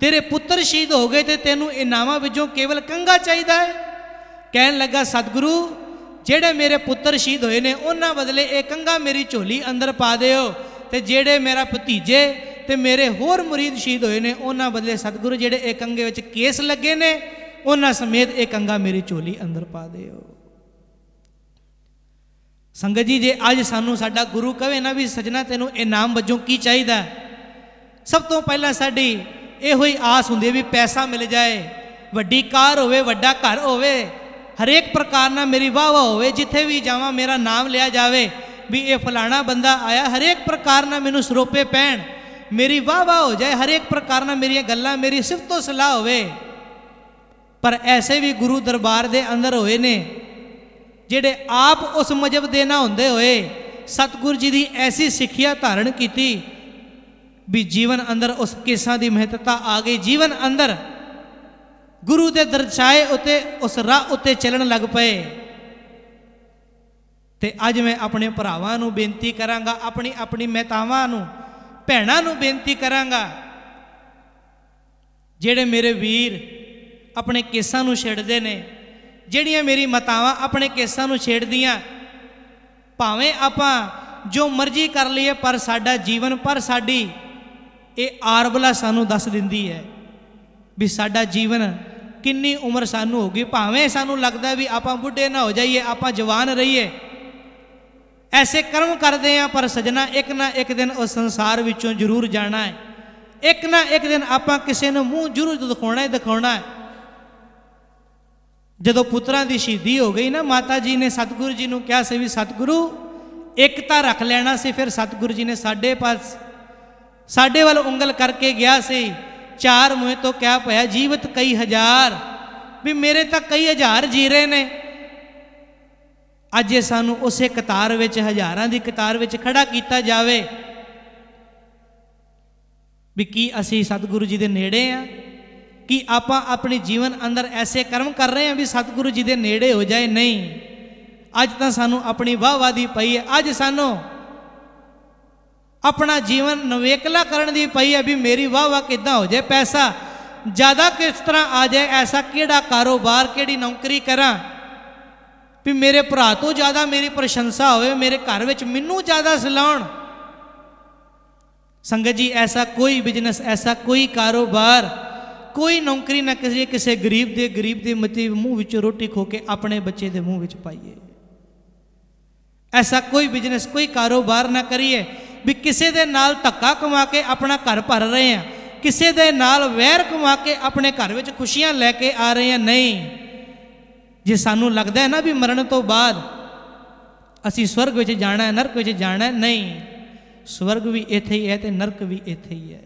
ਤੇਰੇ ਪੁੱਤਰ ਸ਼ਹੀਦ ਹੋ ਗਏ ਤੇ ਤੈਨੂੰ ਇਨਾਮਾਂ ਵਿੱਚੋਂ ਕੇਵਲ ਕੰਗਾ ਚਾਹੀਦਾ ਹੈ ਕਹਿਣ ਲੱਗਾ ਸਤਿਗੁਰੂ ਜਿਹੜੇ ਮੇਰੇ ਪੁੱਤਰ ਸ਼ਹੀਦ ਹੋਏ ਨੇ ਉਹਨਾਂ ਬਦਲੇ ਇਹ ਕੰਗਾ ਮੇਰੀ ਝੋਲੀ ਅੰਦਰ ਪਾ ਦਿਓ ਤੇ ਜਿਹੜੇ ਮੇਰਾ ਭਤੀਜੇ ਤੇ ਮੇਰੇ ਹੋਰ ਮੁਰੀਦ ਸ਼ਹੀਦ ਹੋਏ ਨੇ ਉਹਨਾਂ ਬਦਲੇ ਸਤਿਗੁਰੂ ਜਿਹੜੇ ਇੱਕ ਅੰਗੇ ਵਿੱਚ ਕੇਸ ਲੱਗੇ ਨੇ ਉਹਨਾਂ ਸਮੇਤ ਇੱਕ ਅੰਗਾ ਮੇਰੀ ਝੋਲੀ ਅੰਦਰ ਪਾ ਦਿਓ ਸੰਗਤ ਜੀ ਜੇ ਅੱਜ ਸਾਨੂੰ ਸਾਡਾ ਗੁਰੂ ਕਹੇ ਨਾ ਵੀ ਸਜਣਾ ਤੈਨੂੰ ਇਨਾਮ ਵਜੋਂ ਕੀ ਚਾਹੀਦਾ ਸਭ ਤੋਂ ਪਹਿਲਾਂ ਸਾਡੀ ਇਹੋ ਹੀ ਆਸ ਹੁੰਦੀ ਹੈ ਵੀ ਪੈਸਾ ਮਿਲ ਜਾਏ ਵੱਡੀ ਕਾਰ ਹੋਵੇ ਵੱਡਾ ਘਰ ਹੋਵੇ ਹਰੇਕ ਪ੍ਰਕਾਰ ਨਾਲ ਮੇਰੀ ਵਾਹਵਾ ਹੋਵੇ ਜਿੱਥੇ ਵੀ ਜਾਵਾਂ ਮੇਰਾ ਨਾਮ ਲਿਆ ਜਾਵੇ ਵੀ ਇਹ ਫਲਾਣਾ ਬੰਦਾ ਆਇਆ ਹਰੇਕ ਪ੍ਰਕਾਰ ਨਾਲ ਮੈਨੂੰ ਸਰੋਪੇ ਪੈਣ ਮੇਰੀ ਵਾਹ ਵਾਹ ਹੋ ਜਾਏ ਹਰੇਕ ਪ੍ਰਕਾਰ ਨਾਲ ਮੇਰੀਆਂ ਗੱਲਾਂ ਮੇਰੀ ਸਿਫਤ ਤੋਂ ਸਲਾਹ ਹੋਵੇ ਪਰ ਐਸੇ ਵੀ ਗੁਰੂ ਦਰਬਾਰ ਦੇ ਅੰਦਰ ਹੋਏ ਨੇ ਜਿਹੜੇ ਆਪ ਉਸ ਮਜਬ ਦੇ ਨਾ ਹੁੰਦੇ ਹੋਏ ਸਤਗੁਰ ਜੀ ਦੀ ਐਸੀ ਸਿੱਖਿਆ ਧਾਰਨ ਕੀਤੀ ਵੀ ਜੀਵਨ ਅੰਦਰ ਉਸ ਕਿਸਾਂ ਦੀ ਮਹੱਤਤਾ ਆ ਗਈ ਜੀਵਨ ਅੰਦਰ ਗੁਰੂ ਦੇ ਦਰਸਾਏ ਉਤੇ ਉਸ ਰਾਹ ਉਤੇ ਚੱਲਣ ਲੱਗ ਪਏ ਤੇ ਅੱਜ ਮੈਂ ਆਪਣੇ ਭਰਾਵਾਂ ਨੂੰ ਬੇਨਤੀ ਕਰਾਂਗਾ ਆਪਣੀ ਆਪਣੀ ਮਹਿਤਾਵਾਂ ਨੂੰ ਭੈਣਾਂ ਨੂੰ ਬੇਨਤੀ ਕਰਾਂਗਾ ਜਿਹੜੇ ਮੇਰੇ ਵੀਰ ਆਪਣੇ ਕੇਸਾਂ ਨੂੰ ਛੇੜਦੇ ਨੇ ਜਿਹੜੀਆਂ ਮੇਰੀ ਮਤਾਵਾਂ ਆਪਣੇ ਕੇਸਾਂ ਨੂੰ ਛੇੜਦੀਆਂ ਭਾਵੇਂ ਆਪਾਂ ਜੋ ਮਰਜ਼ੀ ਕਰ ਲਈਏ ਪਰ ਸਾਡਾ ਜੀਵਨ ਪਰ ਸਾਡੀ ਇਹ ਆਰਬਲਾ ਸਾਨੂੰ ਦੱਸ ਦਿੰਦੀ ਹੈ ਵੀ ਸਾਡਾ ਜੀਵਨ ਕਿੰਨੀ ਉਮਰ ਸਾਨੂੰ ਹੋਗੀ ਭਾਵੇਂ ਸਾਨੂੰ ਲੱਗਦਾ ਵੀ ਆਪਾਂ ਬੁੱਢੇ ਨਾ ਹੋ ਜਾਈਏ ਆਪਾਂ ਜਵਾਨ ਰਹੀਏ ਐਸੇ ਕਰਮ ਕਰਦੇ ਆ ਪਰ ਸਜਣਾ ਇੱਕ ਨਾ ਇੱਕ ਦਿਨ ਉਸ ਸੰਸਾਰ ਵਿੱਚੋਂ ਜ਼ਰੂਰ ਜਾਣਾ ਹੈ ਇੱਕ ਨਾ ਇੱਕ ਦਿਨ ਆਪਾਂ ਕਿਸੇ ਨੂੰ ਮੂੰਹ ਜ਼ਰੂਰ ਦਿਖਾਉਣਾ ਹੀ ਦਿਖਾਉਣਾ ਹੈ ਜਦੋਂ ਪੁੱਤਰਾਂ ਦੀ ਸ਼ਹੀਦੀ ਹੋ ਗਈ ਨਾ ਮਾਤਾ ਜੀ ਨੇ ਸਤਿਗੁਰੂ ਜੀ ਨੂੰ ਕਿਹਾ ਸੀ ਵੀ ਸਤਿਗੁਰੂ ਇੱਕ ਤਾਂ ਰੱਖ ਲੈਣਾ ਸੀ ਫਿਰ ਸਤਿਗੁਰੂ ਜੀ ਨੇ ਸਾਡੇ ਪਾਸ ਸਾਡੇ ਵੱਲ ਉਂਗਲ ਕਰਕੇ ਗਿਆ ਸੀ ਚਾਰ ਮੂਹੇ ਤੋਂ ਕਿਹਾ ਪਿਆ ਜੀਵਤ ਕਈ ਹਜ਼ਾਰ ਵੀ ਮੇਰੇ ਤਾਂ ਕਈ ਹਜ਼ਾਰ ਜੀ ਰਹੇ ਨੇ ਅੱਜ ਇਹ ਸਾਨੂੰ ਉਸੇ ਕਤਾਰ ਵਿੱਚ ਹਜ਼ਾਰਾਂ ਦੀ ਕਤਾਰ ਵਿੱਚ ਖੜਾ ਕੀਤਾ ਜਾਵੇ ਵੀ ਕੀ ਅਸੀਂ ਸਤਿਗੁਰੂ ਜੀ ਦੇ ਨੇੜੇ ਆ ਕੀ ਆਪਾਂ ਆਪਣੇ ਜੀਵਨ ਅੰਦਰ ਐਸੇ ਕਰਮ ਕਰ ਰਹੇ ਆ ਵੀ ਸਤਿਗੁਰੂ ਜੀ ਦੇ ਨੇੜੇ ਹੋ ਜਾਏ ਨਹੀਂ ਅੱਜ ਤਾਂ ਸਾਨੂੰ ਆਪਣੀ ਵਾਹਵਾ ਦੀ ਪਈ ਹੈ ਅੱਜ ਸਾਨੂੰ ਆਪਣਾ ਜੀਵਨ ਨਵੇਕਲਾ ਕਰਨ ਦੀ ਪਈ ਹੈ ਵੀ ਮੇਰੀ ਵਾਹਵਾ ਕਿੱਦਾਂ ਹੋ ਜਾਏ ਪੈਸਾ ਜ਼ਿਆਦਾ ਕਿਸ ਤਰ੍ਹਾਂ ਆ ਜਾਏ ਐਸਾ ਕਿਹੜਾ ਕਾਰੋਬਾਰ ਕਿਹੜੀ ਨੌਕਰੀ ਕਰਾਂ ਵੀ ਮੇਰੇ ਭਰਾ ਤੋਂ ਜ਼ਿਆਦਾ ਮੇਰੀ ਪ੍ਰਸ਼ੰਸਾ ਹੋਵੇ ਮੇਰੇ ਘਰ ਵਿੱਚ ਮੈਨੂੰ ਜ਼ਿਆਦਾ ਸਲਾਉਣ ਸੰਗਤ ਜੀ ਐਸਾ ਕੋਈ ਬਿਜ਼ਨਸ ਐਸਾ ਕੋਈ ਕਾਰੋਬਾਰ ਕੋਈ ਨੌਕਰੀ ਨਾ ਕਿਸੇ ਕਿਸੇ ਗਰੀਬ ਦੇ ਗਰੀਬ ਦੇ ਮਤੀ ਮੂੰਹ ਵਿੱਚ ਰੋਟੀ ਖੋ ਕੇ ਆਪਣੇ ਬੱਚੇ ਦੇ ਮੂੰਹ ਵਿੱਚ ਪਾਈਏ ਐਸਾ ਕੋਈ ਬਿਜ਼ਨਸ ਕੋਈ ਕਾਰੋਬਾਰ ਨਾ ਕਰੀਏ ਵੀ ਕਿਸੇ ਦੇ ਨਾਲ ਧੱਕਾ ਕਮਾ ਕੇ ਆਪਣਾ ਘਰ ਭਰ ਰਹੇ ਆ ਕਿਸੇ ਦੇ ਨਾਲ ਵੈਰ ਕਮਾ ਕੇ ਆਪਣੇ ਘਰ ਵਿੱਚ ਖੁਸ਼ੀਆਂ ਲੈ ਕੇ ਆ ਰਹੇ ਆ ਨਹੀਂ ਜੇ ਸਾਨੂੰ ਲੱਗਦਾ ਹੈ ਨਾ ਵੀ ਮਰਨ ਤੋਂ ਬਾਅਦ ਅਸੀਂ ਸਵਰਗ ਵਿੱਚ ਜਾਣਾ ਹੈ ਨਰਕ ਵਿੱਚ ਜਾਣਾ ਹੈ ਨਹੀਂ ਸਵਰਗ ਵੀ ਇੱਥੇ ਹੀ ਹੈ ਤੇ ਨਰਕ ਵੀ ਇੱਥੇ ਹੀ ਹੈ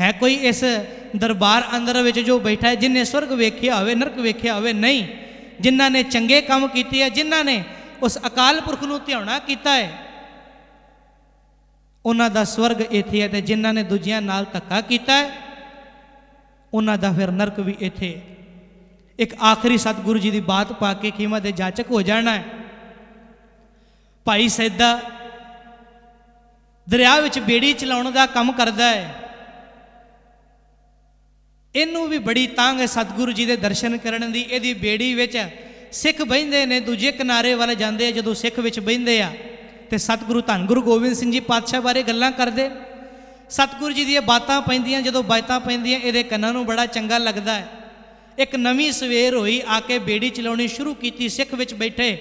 ਹੈ ਕੋਈ ਇਸ ਦਰਬਾਰ ਅੰਦਰ ਵਿੱਚ ਜੋ ਬੈਠਾ ਹੈ ਜਿਨੇ ਸਵਰਗ ਵੇਖਿਆ ਹੋਵੇ ਨਰਕ ਵੇਖਿਆ ਹੋਵੇ ਨਹੀਂ ਜਿਨ੍ਹਾਂ ਨੇ ਚੰਗੇ ਕੰਮ ਕੀਤੇ ਹੈ ਜਿਨ੍ਹਾਂ ਨੇ ਉਸ ਅਕਾਲ ਪੁਰਖ ਨੂੰ ਧਿਆਉਣਾ ਕੀਤਾ ਹੈ ਉਹਨਾਂ ਦਾ ਸਵਰਗ ਇੱਥੇ ਹੈ ਤੇ ਜਿਨ੍ਹਾਂ ਨੇ ਦੂਜਿਆਂ ਨਾਲ ਧੱਕਾ ਕੀਤਾ ਹੈ ਉਹਨਾਂ ਦਾ ਫਿਰ ਨਰਕ ਵੀ ਇੱਥੇ ਇੱਕ ਆਖਰੀ ਸਤਿਗੁਰੂ ਜੀ ਦੀ ਬਾਤ ਪਾ ਕੇ ਖਿਮਾ ਦੇ ਜਾਚਕ ਹੋ ਜਾਣਾ ਹੈ ਭਾਈ ਸੈਦਾ ਦਰਿਆ ਵਿੱਚ ਬੇੜੀ ਚਲਾਉਣ ਦਾ ਕੰਮ ਕਰਦਾ ਹੈ ਇਹਨੂੰ ਵੀ ਬੜੀ ਤਾਂਗ ਹੈ ਸਤਿਗੁਰੂ ਜੀ ਦੇ ਦਰਸ਼ਨ ਕਰਨ ਦੀ ਇਹਦੀ ਬੇੜੀ ਵਿੱਚ ਸਿੱਖ ਬਹਿੰਦੇ ਨੇ ਦੂਜੇ ਕਿਨਾਰੇ ਵੱਲ ਜਾਂਦੇ ਆ ਜਦੋਂ ਸਿੱਖ ਵਿੱਚ ਬਹਿੰਦੇ ਆ ਤੇ ਸਤਿਗੁਰੂ ਧੰਨ ਗੁਰੂ ਗੋਬਿੰਦ ਸਿੰਘ ਜੀ ਪਾਤਸ਼ਾਹ ਬਾਰੇ ਗੱਲਾਂ ਕਰਦੇ ਸਤਿਗੁਰੂ ਜੀ ਦੀਆਂ ਬਾਤਾਂ ਪੈਂਦੀਆਂ ਜਦੋਂ ਬਾਤਾਂ ਪੈਂਦੀਆਂ ਇਹਦੇ ਕੰਨਾਂ ਨੂੰ ਬੜਾ ਚੰਗਾ ਲੱਗਦਾ ਹੈ ਇੱਕ ਨਵੀਂ ਸਵੇਰ ਹੋਈ ਆ ਕੇ ਬੇੜੀ ਚਲਾਉਣੀ ਸ਼ੁਰੂ ਕੀਤੀ ਸਿੱਖ ਵਿੱਚ ਬੈਠੇ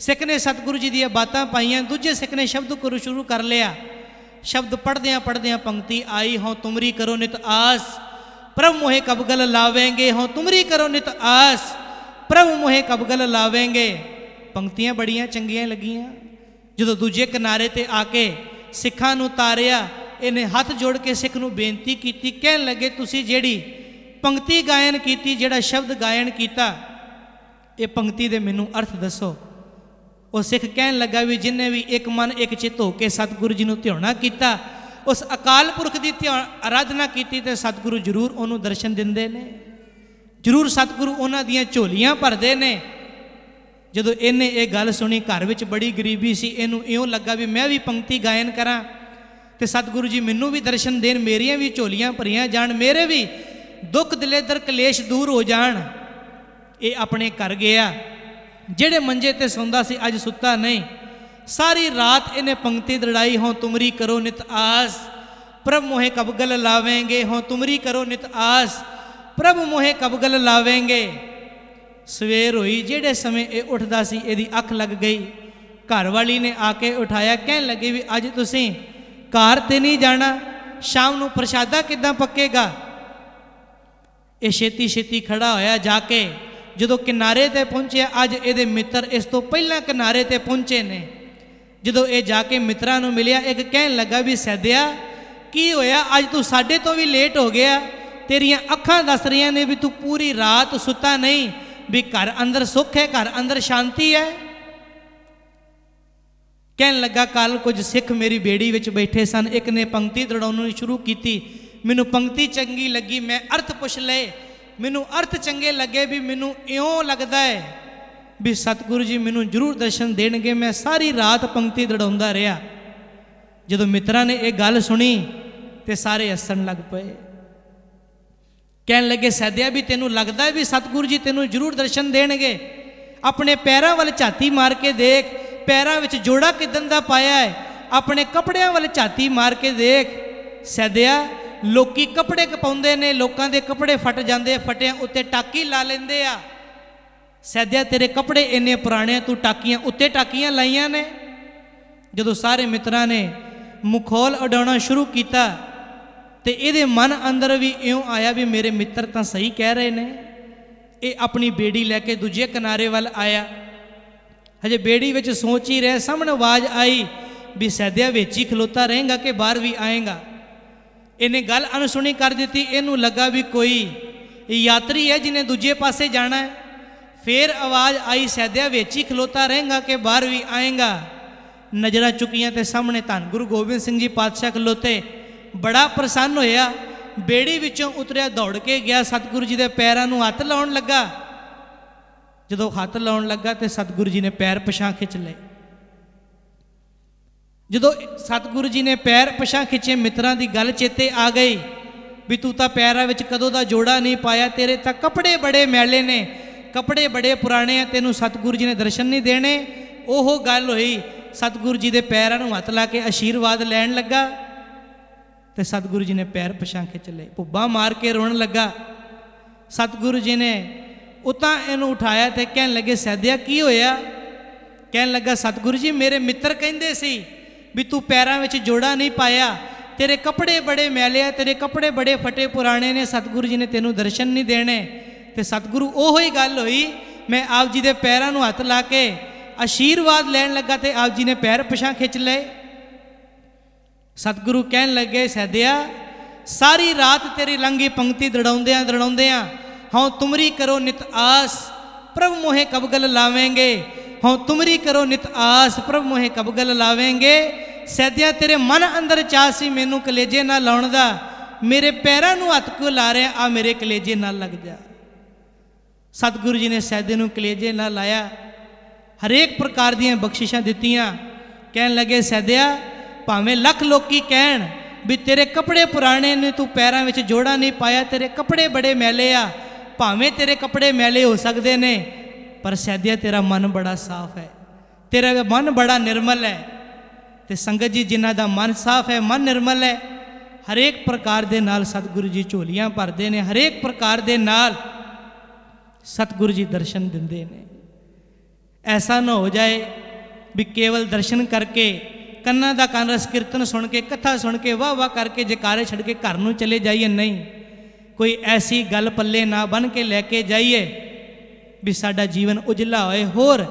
ਸਿੱਖ ਨੇ ਸਤਿਗੁਰੂ ਜੀ ਦੀਆਂ ਬਾਤਾਂ ਪਾਈਆਂ ਦੂਜੇ ਸਿੱਖ ਨੇ ਸ਼ਬਦ ਕਰੋ ਸ਼ੁਰੂ ਕਰ ਲਿਆ ਸ਼ਬਦ ਪੜਦਿਆਂ ਪੜਦਿਆਂ ਪੰਕਤੀ ਆਈ ਹਉ ਤੁਮਰੀ ਕਰੋ ਨਿਤ ਆਸ ਪ੍ਰਭ ਮੋਹੇ ਕਬਗਲ ਲਾਵੇਂਗੇ ਹਉ ਤੁਮਰੀ ਕਰੋ ਨਿਤ ਆਸ ਪ੍ਰਭ ਮੋਹੇ ਕਬਗਲ ਲਾਵੇਂਗੇ ਪੰਕਤੀਆਂ ਬੜੀਆਂ ਚੰਗੀਆਂ ਲੱਗੀਆਂ ਜਦੋਂ ਦੂਜੇ ਕਿਨਾਰੇ ਤੇ ਆ ਕੇ ਸਿੱਖਾਂ ਨੂੰ ਤਾਰਿਆ ਇਹਨੇ ਹੱਥ ਜੋੜ ਕੇ ਸਿੱਖ ਨੂੰ ਬੇਨਤੀ ਕੀਤੀ ਕਹਿਣ ਲੱਗੇ ਤੁਸੀਂ ਜਿਹੜੀ ਪੰਕਤੀ ਗਾਇਨ ਕੀਤੀ ਜਿਹੜਾ ਸ਼ਬਦ ਗਾਇਨ ਕੀਤਾ ਇਹ ਪੰਕਤੀ ਦੇ ਮੈਨੂੰ ਅਰਥ ਦੱਸੋ ਉਹ ਸਿੱਖ ਕਹਿਣ ਲੱਗਾ ਵੀ ਜਿਨਨੇ ਵੀ ਇੱਕ ਮਨ ਇੱਕ ਚਿੱਤ ਹੋ ਕੇ ਸਤਿਗੁਰੂ ਜੀ ਨੂੰ ਧਿਆਉਣਾ ਕੀਤਾ ਉਸ ਅਕਾਲ ਪੁਰਖ ਦੀ ਅਰਾਧਨਾ ਕੀਤੀ ਤੇ ਸਤਿਗੁਰੂ ਜ਼ਰੂਰ ਉਹਨੂੰ ਦਰਸ਼ਨ ਦਿੰਦੇ ਨੇ ਜ਼ਰੂਰ ਸਤਿਗੁਰੂ ਉਹਨਾਂ ਦੀਆਂ ਝੋਲੀਆਂ ਭਰਦੇ ਨੇ ਜਦੋਂ ਇਹਨੇ ਇਹ ਗੱਲ ਸੁਣੀ ਘਰ ਵਿੱਚ ਬੜੀ ਗਰੀਬੀ ਸੀ ਇਹਨੂੰ ਇਉਂ ਲੱਗਾ ਵੀ ਮੈਂ ਵੀ ਪੰਕਤੀ ਗਾਇਨ ਕਰਾਂ ਤੇ ਸਤਿਗੁਰੂ ਜੀ ਮੈਨੂੰ ਵੀ ਦਰਸ਼ਨ ਦੇਣ ਮੇਰੀਆਂ ਵੀ ਝੋਲੀਆਂ ਭਰੀਆਂ ਜਾਣ ਮੇਰੇ ਵੀ ਦੁੱਖ ਦਲੇਦਰ ਕਲੇਸ਼ ਦੂਰ ਹੋ ਜਾਣ ਇਹ ਆਪਣੇ ਘਰ ਗਿਆ ਜਿਹੜੇ ਮੰਜੇ ਤੇ ਸੌਂਦਾ ਸੀ ਅੱਜ ਸੁੱਤਾ ਨਹੀਂ ਸਾਰੀ ਰਾਤ ਇਹਨੇ ਪੰਕਤੀ ਦੜਾਈ ਹੋ ਤੁਮਰੀ ਕਰੋ ਨਿਤ ਆਸ ਪ੍ਰਭ ਮੋਹੇ ਕਬਗਲ ਲਾਵੇਂਗੇ ਹੋ ਤੁਮਰੀ ਕਰੋ ਨਿਤ ਆਸ ਪ੍ਰਭ ਮੋਹੇ ਕਬਗਲ ਲਾਵੇਂਗੇ ਸਵੇਰ ਹੋਈ ਜਿਹੜੇ ਸਮੇਂ ਇਹ ਉੱਠਦਾ ਸੀ ਇਹਦੀ ਅੱਖ ਲੱਗ ਗਈ ਘਰ ਵਾਲੀ ਨੇ ਆ ਕੇ ਉਠਾਇਆ ਕਹਿਣ ਲੱਗੀ ਵੀ ਅੱਜ ਤੁਸੀਂ ਘਰ ਤੇ ਨਹੀਂ ਜਾਣਾ ਸ਼ਾਮ ਨੂੰ ਪ੍ਰਸ਼ਾਦਾ ਕਿੱਦਾਂ ਪੱਕੇਗਾ ਇਹ ਛੇਤੀ ਛੇਤੀ ਖੜਾ ਹੋਇਆ ਜਾ ਕੇ ਜਦੋਂ ਕਿਨਾਰੇ ਤੇ ਪਹੁੰਚਿਆ ਅੱਜ ਇਹਦੇ ਮਿੱਤਰ ਇਸ ਤੋਂ ਪਹਿਲਾਂ ਕਿਨਾਰੇ ਤੇ ਪਹੁੰਚੇ ਨੇ ਜਦੋਂ ਇਹ ਜਾ ਕੇ ਮਿੱਤਰਾਂ ਨੂੰ ਮਿਲਿਆ ਇੱਕ ਕਹਿਣ ਲੱਗਾ ਵੀ ਸੈਦਿਆ ਕੀ ਹੋਇਆ ਅੱਜ ਤੂੰ ਸਾਡੇ ਤੋਂ ਵੀ ਲੇਟ ਹੋ ਗਿਆ ਤੇਰੀਆਂ ਅੱਖਾਂ ਦੱਸ ਰਹੀਆਂ ਨੇ ਵੀ ਤੂੰ ਪੂਰੀ ਰਾਤ ਸੁੱਤਾ ਨਹੀਂ ਵੀ ਘਰ ਅੰਦਰ ਸੁੱਖ ਹੈ ਘਰ ਅੰਦਰ ਸ਼ਾਂਤੀ ਹੈ ਕਹਿਣ ਲੱਗਾ ਕੱਲ ਕੁਝ ਸਿੱਖ ਮੇਰੀ ਬੇੜੀ ਵਿੱਚ ਬੈਠੇ ਸਨ ਇੱਕ ਨੇ ਪੰਕਤੀ ਦੜਾਉਣੀ ਸ਼ੁਰੂ ਕੀਤੀ ਮੈਨੂੰ ਪੰਕਤੀ ਚੰਗੀ ਲੱਗੀ ਮੈਂ ਅਰਥ ਪੁੱਛ ਲਏ ਮੈਨੂੰ ਅਰਥ ਚੰਗੇ ਲੱਗੇ ਵੀ ਮੈਨੂੰ ਇਉਂ ਲੱਗਦਾ ਹੈ ਵੀ ਸਤਿਗੁਰੂ ਜੀ ਮੈਨੂੰ ਜ਼ਰੂਰ ਦਰਸ਼ਨ ਦੇਣਗੇ ਮੈਂ ਸਾਰੀ ਰਾਤ ਪੰਕਤੀ ਦੜਾਉਂਦਾ ਰਿਹਾ ਜਦੋਂ ਮਿੱਤਰਾਂ ਨੇ ਇਹ ਗੱਲ ਸੁਣੀ ਤੇ ਸਾਰੇ ਹੱਸਣ ਲੱਗ ਪਏ ਕਹਿਣ ਲੱਗੇ ਸੈਦਿਆ ਵੀ ਤੈਨੂੰ ਲੱਗਦਾ ਵੀ ਸਤਿਗੁਰੂ ਜੀ ਤੈਨੂੰ ਜ਼ਰੂਰ ਦਰਸ਼ਨ ਦੇਣਗੇ ਆਪਣੇ ਪੈਰਾਂ ਵੱਲ ਝਾਤੀ ਮਾਰ ਕੇ ਦੇਖ ਪੈਰਾਂ ਵਿੱਚ ਜੋੜਾ ਕਿਦਨ ਦਾ ਪਾਇਆ ਹੈ ਆਪਣੇ ਕੱਪੜਿਆਂ ਵੱਲ ਝਾਤੀ ਮਾਰ ਕੇ ਦੇਖ ਸੈਦਿਆ ਲੋਕੀ ਕੱਪੜੇ ਕਪਾਉਂਦੇ ਨੇ ਲੋਕਾਂ ਦੇ ਕੱਪੜੇ ਫਟ ਜਾਂਦੇ ਫਟਿਆਂ ਉੱਤੇ ਟਾਕੀ ਲਾ ਲੈਂਦੇ ਆ ਸੈਦਿਆ ਤੇਰੇ ਕੱਪੜੇ ਇੰਨੇ ਪੁਰਾਣੇ ਤੂੰ ਟਾਕੀਆਂ ਉੱਤੇ ਟਾਕੀਆਂ ਲਾਈਆਂ ਨੇ ਜਦੋਂ ਸਾਰੇ ਮਿੱਤਰਾਂ ਨੇ ਮੁਖੌਲ ਉਡਾਉਣਾ ਸ਼ੁਰੂ ਕੀਤਾ ਤੇ ਇਹਦੇ ਮਨ ਅੰਦਰ ਵੀ ਇਉਂ ਆਇਆ ਵੀ ਮੇਰੇ ਮਿੱਤਰ ਤਾਂ ਸਹੀ ਕਹਿ ਰਹੇ ਨੇ ਇਹ ਆਪਣੀ ਬੇੜੀ ਲੈ ਕੇ ਦੂਜੇ ਕਿਨਾਰੇ ਵੱਲ ਆਇਆ ਹਜੇ ਬੇੜੀ ਵਿੱਚ ਸੋਚ ਹੀ ਰਿਹਾ ਸਾਹਮਣੇ ਆਵਾਜ਼ ਆਈ ਵੀ ਸੈਦਿਆ ਵਿੱਚ ਹੀ ਖਲੋਤਾ ਰਹੇਗਾ ਕਿ ਬਾਹਰ ਵੀ ਆਏਗਾ ਇਹਨੇ ਗੱਲ ਅਨਸੁਣੀ ਕਰ ਦਿੱਤੀ ਇਹਨੂੰ ਲੱਗਾ ਵੀ ਕੋਈ ਯਾਤਰੀ ਹੈ ਜਿਨੇ ਦੂਜੇ ਪਾਸੇ ਜਾਣਾ ਹੈ ਫੇਰ ਆਵਾਜ਼ ਆਈ ਸੈਦਿਆ ਵਿੱਚ ਹੀ ਖਲੋਤਾ ਰਹੇਗਾ ਕਿ ਬਾਹਰ ਵੀ ਆਏਗਾ ਨਜ਼ਰਾਂ ਚੁਕੀਆਂ ਤੇ ਸਾਹਮਣੇ ਧੰਨ ਗੁਰੂ ਗੋਬਿੰਦ ਸਿੰਘ ਜੀ ਪਾਤਸ਼ਾਹ ਖਲੋਤੇ ਬੜਾ ਪ੍ਰਸੰਨ ਹੋਇਆ ਬੇੜੀ ਵਿੱਚੋਂ ਉਤਰਿਆ ਦੌੜ ਕੇ ਗਿਆ ਸਤਿਗੁਰੂ ਜੀ ਦੇ ਪੈਰਾਂ ਨੂੰ ਹੱਥ ਲਾਉਣ ਲੱਗਾ ਜਦੋਂ ਹੱਥ ਲਾਉਣ ਲੱਗਾ ਤੇ ਸਤਿਗੁਰੂ ਜੀ ਨੇ ਪੈਰ ਪਛਾਂ ਖਿੱਚ ਲਏ ਜਦੋਂ ਸਤਿਗੁਰੂ ਜੀ ਨੇ ਪੈਰ ਪਛਾਂ ਖਿੱਚੇ ਮਿੱਤਰਾਂ ਦੀ ਗੱਲ ਚੇਤੇ ਆ ਗਈ ਵੀ ਤੂੰ ਤਾਂ ਪੈਰਾਂ ਵਿੱਚ ਕਦੋਂ ਦਾ ਜੋੜਾ ਨਹੀਂ ਪਾਇਆ ਤੇਰੇ ਤਾਂ ਕੱਪੜੇ ਬੜੇ ਮੈਲੇ ਨੇ ਕੱਪੜੇ ਬੜੇ ਪੁਰਾਣੇ ਆ ਤੈਨੂੰ ਸਤਿਗੁਰੂ ਜੀ ਨੇ ਦਰਸ਼ਨ ਨਹੀਂ ਦੇਣੇ ਉਹ ਗੱਲ ਹੋਈ ਸਤਿਗੁਰੂ ਜੀ ਦੇ ਪੈਰਾਂ ਨੂੰ ਹੱਥ ਲਾ ਕੇ ਆਸ਼ੀਰਵਾਦ ਲੈਣ ਲੱਗਾ ਤੇ ਸਤਿਗੁਰੂ ਜੀ ਨੇ ਪੈਰ ਪਛਾਂ ਖਿੱਚ ਲਏ ਭੁੱਬਾ ਮਾਰ ਕੇ ਰੋਣ ਲੱਗਾ ਸਤਿਗੁਰੂ ਜੀ ਨੇ ਉਤਾਂ ਇਹਨੂੰ ਉਠਾਇਆ ਤੇ ਕਹਿਣ ਲੱਗੇ ਸੈਦਿਆ ਕੀ ਹੋਇਆ ਕਹਿਣ ਲੱਗਾ ਸਤਿਗੁਰੂ ਜੀ ਮੇਰੇ ਮਿੱਤਰ ਕਹਿੰਦੇ ਸੀ ਵੀ ਤੂੰ ਪੈਰਾਂ ਵਿੱਚ ਜੋੜਾ ਨਹੀਂ ਪਾਇਆ ਤੇਰੇ ਕੱਪੜੇ ਬੜੇ ਮੈਲੇ ਆ ਤੇਰੇ ਕੱਪੜੇ ਬੜੇ ਫਟੇ ਪੁਰਾਣੇ ਨੇ ਸਤਿਗੁਰੂ ਜੀ ਨੇ ਤੈਨੂੰ ਦਰਸ਼ਨ ਨਹੀਂ ਦੇਣੇ ਤੇ ਸਤਿਗੁਰੂ ਉਹੋ ਹੀ ਗੱਲ ਹੋਈ ਮੈਂ ਆਪ ਜੀ ਦੇ ਪੈਰਾਂ ਨੂੰ ਹੱਥ ਲਾ ਕੇ ਆਸ਼ੀਰਵਾਦ ਲੈਣ ਲੱਗਾ ਤੇ ਆਪ ਜੀ ਨੇ ਪੈਰ ਪਛਾਂ ਖਿੱਚ ਲਏ ਸਤਿਗੁਰੂ ਕਹਿਣ ਲੱਗੇ ਸਹਦਿਆ ਸਾਰੀ ਰਾਤ ਤੇਰੀ ਲੰਗੀ ਪੰਕਤੀ ਦੜਾਉਂਦੇ ਆ ਹਉ ਤੁਮਰੀ ਕਰੋ ਨਿਤ ਆਸ ਪ੍ਰਭ ਮੋਹੇ ਕਬਗਲ ਲਾਵੇਂਗੇ ਹਉ ਤੁਮਰੀ ਕਰੋ ਨਿਤ ਆਸ ਪ੍ਰਭ ਮੋਹਿ ਕਬ ਗਲ ਲਾਵੇਂਗੇ ਸਦਿਆ ਤੇਰੇ ਮਨ ਅੰਦਰ ਚਾਸੀ ਮੈਨੂੰ ਕਲੇਜੇ ਨਾਲ ਲਾਉਣ ਦਾ ਮੇਰੇ ਪੈਰਾਂ ਨੂੰ ਹੱਥ ਕੋ ਲਾ ਰਿਆ ਆ ਮੇਰੇ ਕਲੇਜੇ ਨਾਲ ਲੱਗ ਜਾ ਸਤਿਗੁਰੂ ਜੀ ਨੇ ਸੈਦੇ ਨੂੰ ਕਲੇਜੇ ਨਾਲ ਲਾਇਆ ਹਰੇਕ ਪ੍ਰਕਾਰ ਦੀਆਂ ਬਖਸ਼ਿਸ਼ਾਂ ਦਿੱਤੀਆਂ ਕਹਿਣ ਲੱਗੇ ਸੈਦਿਆ ਭਾਵੇਂ ਲੱਖ ਲੋਕੀ ਕਹਿਣ ਵੀ ਤੇਰੇ ਕੱਪੜੇ ਪੁਰਾਣੇ ਨੇ ਤੂੰ ਪੈਰਾਂ ਵਿੱਚ ਜੋੜਾ ਨਹੀਂ ਪਾਇਆ ਤੇਰੇ ਕੱਪੜੇ ਬੜੇ ਮੈਲੇ ਆ ਭਾਵੇਂ ਤੇਰੇ ਕੱਪੜੇ ਮੈਲੇ ਹੋ ਸਕਦੇ ਨੇ ਪਰ ਸੈਦਿਆ ਤੇਰਾ ਮਨ ਬੜਾ ਸਾਫ਼ ਹੈ ਤੇਰਾ ਮਨ ਬੜਾ ਨਿਰਮਲ ਹੈ ਤੇ ਸੰਗਤ ਜੀ ਜਿਨ੍ਹਾਂ ਦਾ ਮਨ ਸਾਫ਼ ਹੈ ਮਨ ਨਿਰਮਲ ਹੈ ਹਰੇਕ ਪ੍ਰਕਾਰ ਦੇ ਨਾਲ ਸਤਿਗੁਰੂ ਜੀ ਝੋਲੀਆਂ ਭਰਦੇ ਨੇ ਹਰੇਕ ਪ੍ਰਕਾਰ ਦੇ ਨਾਲ ਸਤਿਗੁਰੂ ਜੀ ਦਰਸ਼ਨ ਦਿੰਦੇ ਨੇ ਐਸਾ ਨਾ ਹੋ ਜਾਏ ਵੀ ਕੇਵਲ ਦਰਸ਼ਨ ਕਰਕੇ ਕੰਨਾਂ ਦਾ ਕੰਨ ਰਸ ਕੀਰਤਨ ਸੁਣ ਕੇ ਕਥਾ ਸੁਣ ਕੇ ਵਾਹ ਵਾਹ ਕਰਕੇ ਜਕਾਰੇ ਛੱਡ ਕੇ ਘਰ ਨੂੰ ਚਲੇ ਜਾਈਏ ਨਹੀਂ ਕੋਈ ਐਸੀ ਗੱਲ ਪੱਲੇ ਨਾ ਬਨ ਕੇ ਲੈ ਕੇ ਜਾਈਏ ਵੀ ਸਾਡਾ ਜੀਵਨ ਉਜਲਾ ਹੋਏ ਹੋਰ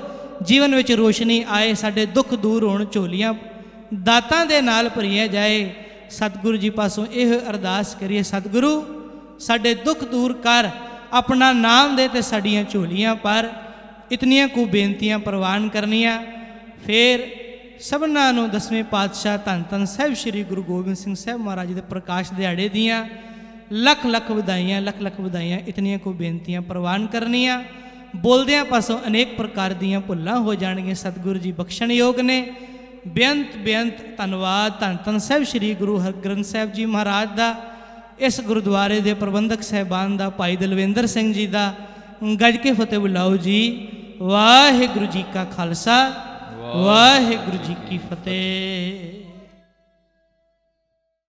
ਜੀਵਨ ਵਿੱਚ ਰੋਸ਼ਨੀ ਆਏ ਸਾਡੇ ਦੁੱਖ ਦੂਰ ਹੋਣ ਝੋਲੀਆਂ ਦਾਤਾਂ ਦੇ ਨਾਲ ਭਰੀਆਂ ਜਾਏ ਸਤਿਗੁਰੂ ਜੀ ਪਾਸੋਂ ਇਹ ਅਰਦਾਸ ਕਰੀਏ ਸਤਿਗੁਰੂ ਸਾਡੇ ਦੁੱਖ ਦੂਰ ਕਰ ਆਪਣਾ ਨਾਮ ਦੇ ਤੇ ਸਾਡੀਆਂ ਝੋਲੀਆਂ ਪਰ ਇਤਨੀਆਂ ਕੋ ਬੇਨਤੀਆਂ ਪ੍ਰਵਾਨ ਕਰਨੀਆਂ ਫੇਰ ਸਭਨਾਂ ਨੂੰ ਦਸਵੇਂ ਪਾਤਸ਼ਾਹ ਧੰਨ ਧੰਨ ਸਾਹਿਬ ਸ੍ਰੀ ਗੁਰੂ ਗੋਬਿੰਦ ਸਿੰਘ ਸਾਹਿਬ ਮਹਾਰਾਜ ਦੇ ਪ੍ਰਕਾਸ਼ ਦਿਹਾੜੇ ਦੀਆਂ ਲੱਖ ਲੱਖ ਵਧਾਈਆਂ ਲੱਖ ਲੱਖ ਵਧਾਈਆਂ ਇਤਨੀਆਂ ਕੋ ਬੇਨਤੀਆਂ ਪ੍ਰਵਾਨ ਕਰਨੀਆਂ ਬੋਲਦਿਆਂ ਪਾਸੋਂ ਅਨੇਕ ਪ੍ਰਕਾਰ ਦੀਆਂ ਭੁੱਲਾਂ ਹੋ ਜਾਣਗੀਆਂ ਸਤਿਗੁਰੂ ਜੀ ਬਖਸ਼ਣਯੋਗ ਨੇ ਬੇਅੰਤ ਬੇਅੰਤ ਧੰਨਵਾਦ ਧੰਨ ਧੰਨ ਸਾਹਿਬ ਸ੍ਰੀ ਗੁਰੂ ਹਰਗ੍ਰੰਥ ਸਾਹਿਬ ਜੀ ਮਹਾਰਾਜ ਦਾ ਇਸ ਗੁਰਦੁਆਰੇ ਦੇ ਪ੍ਰਬੰਧਕ ਸਹਿਬਾਨ ਦਾ ਭਾਈ ਦਲਵਿੰਦਰ ਸਿੰਘ ਜੀ ਦਾ ਗੱਜ ਕੇ ਫਤਿਹ ਬੁਲਾਓ ਜੀ ਵਾਹਿਗੁਰੂ ਜੀ ਕਾ ਖਾਲਸਾ ਵਾਹਿਗੁਰੂ ਜੀ ਕੀ ਫਤਿਹ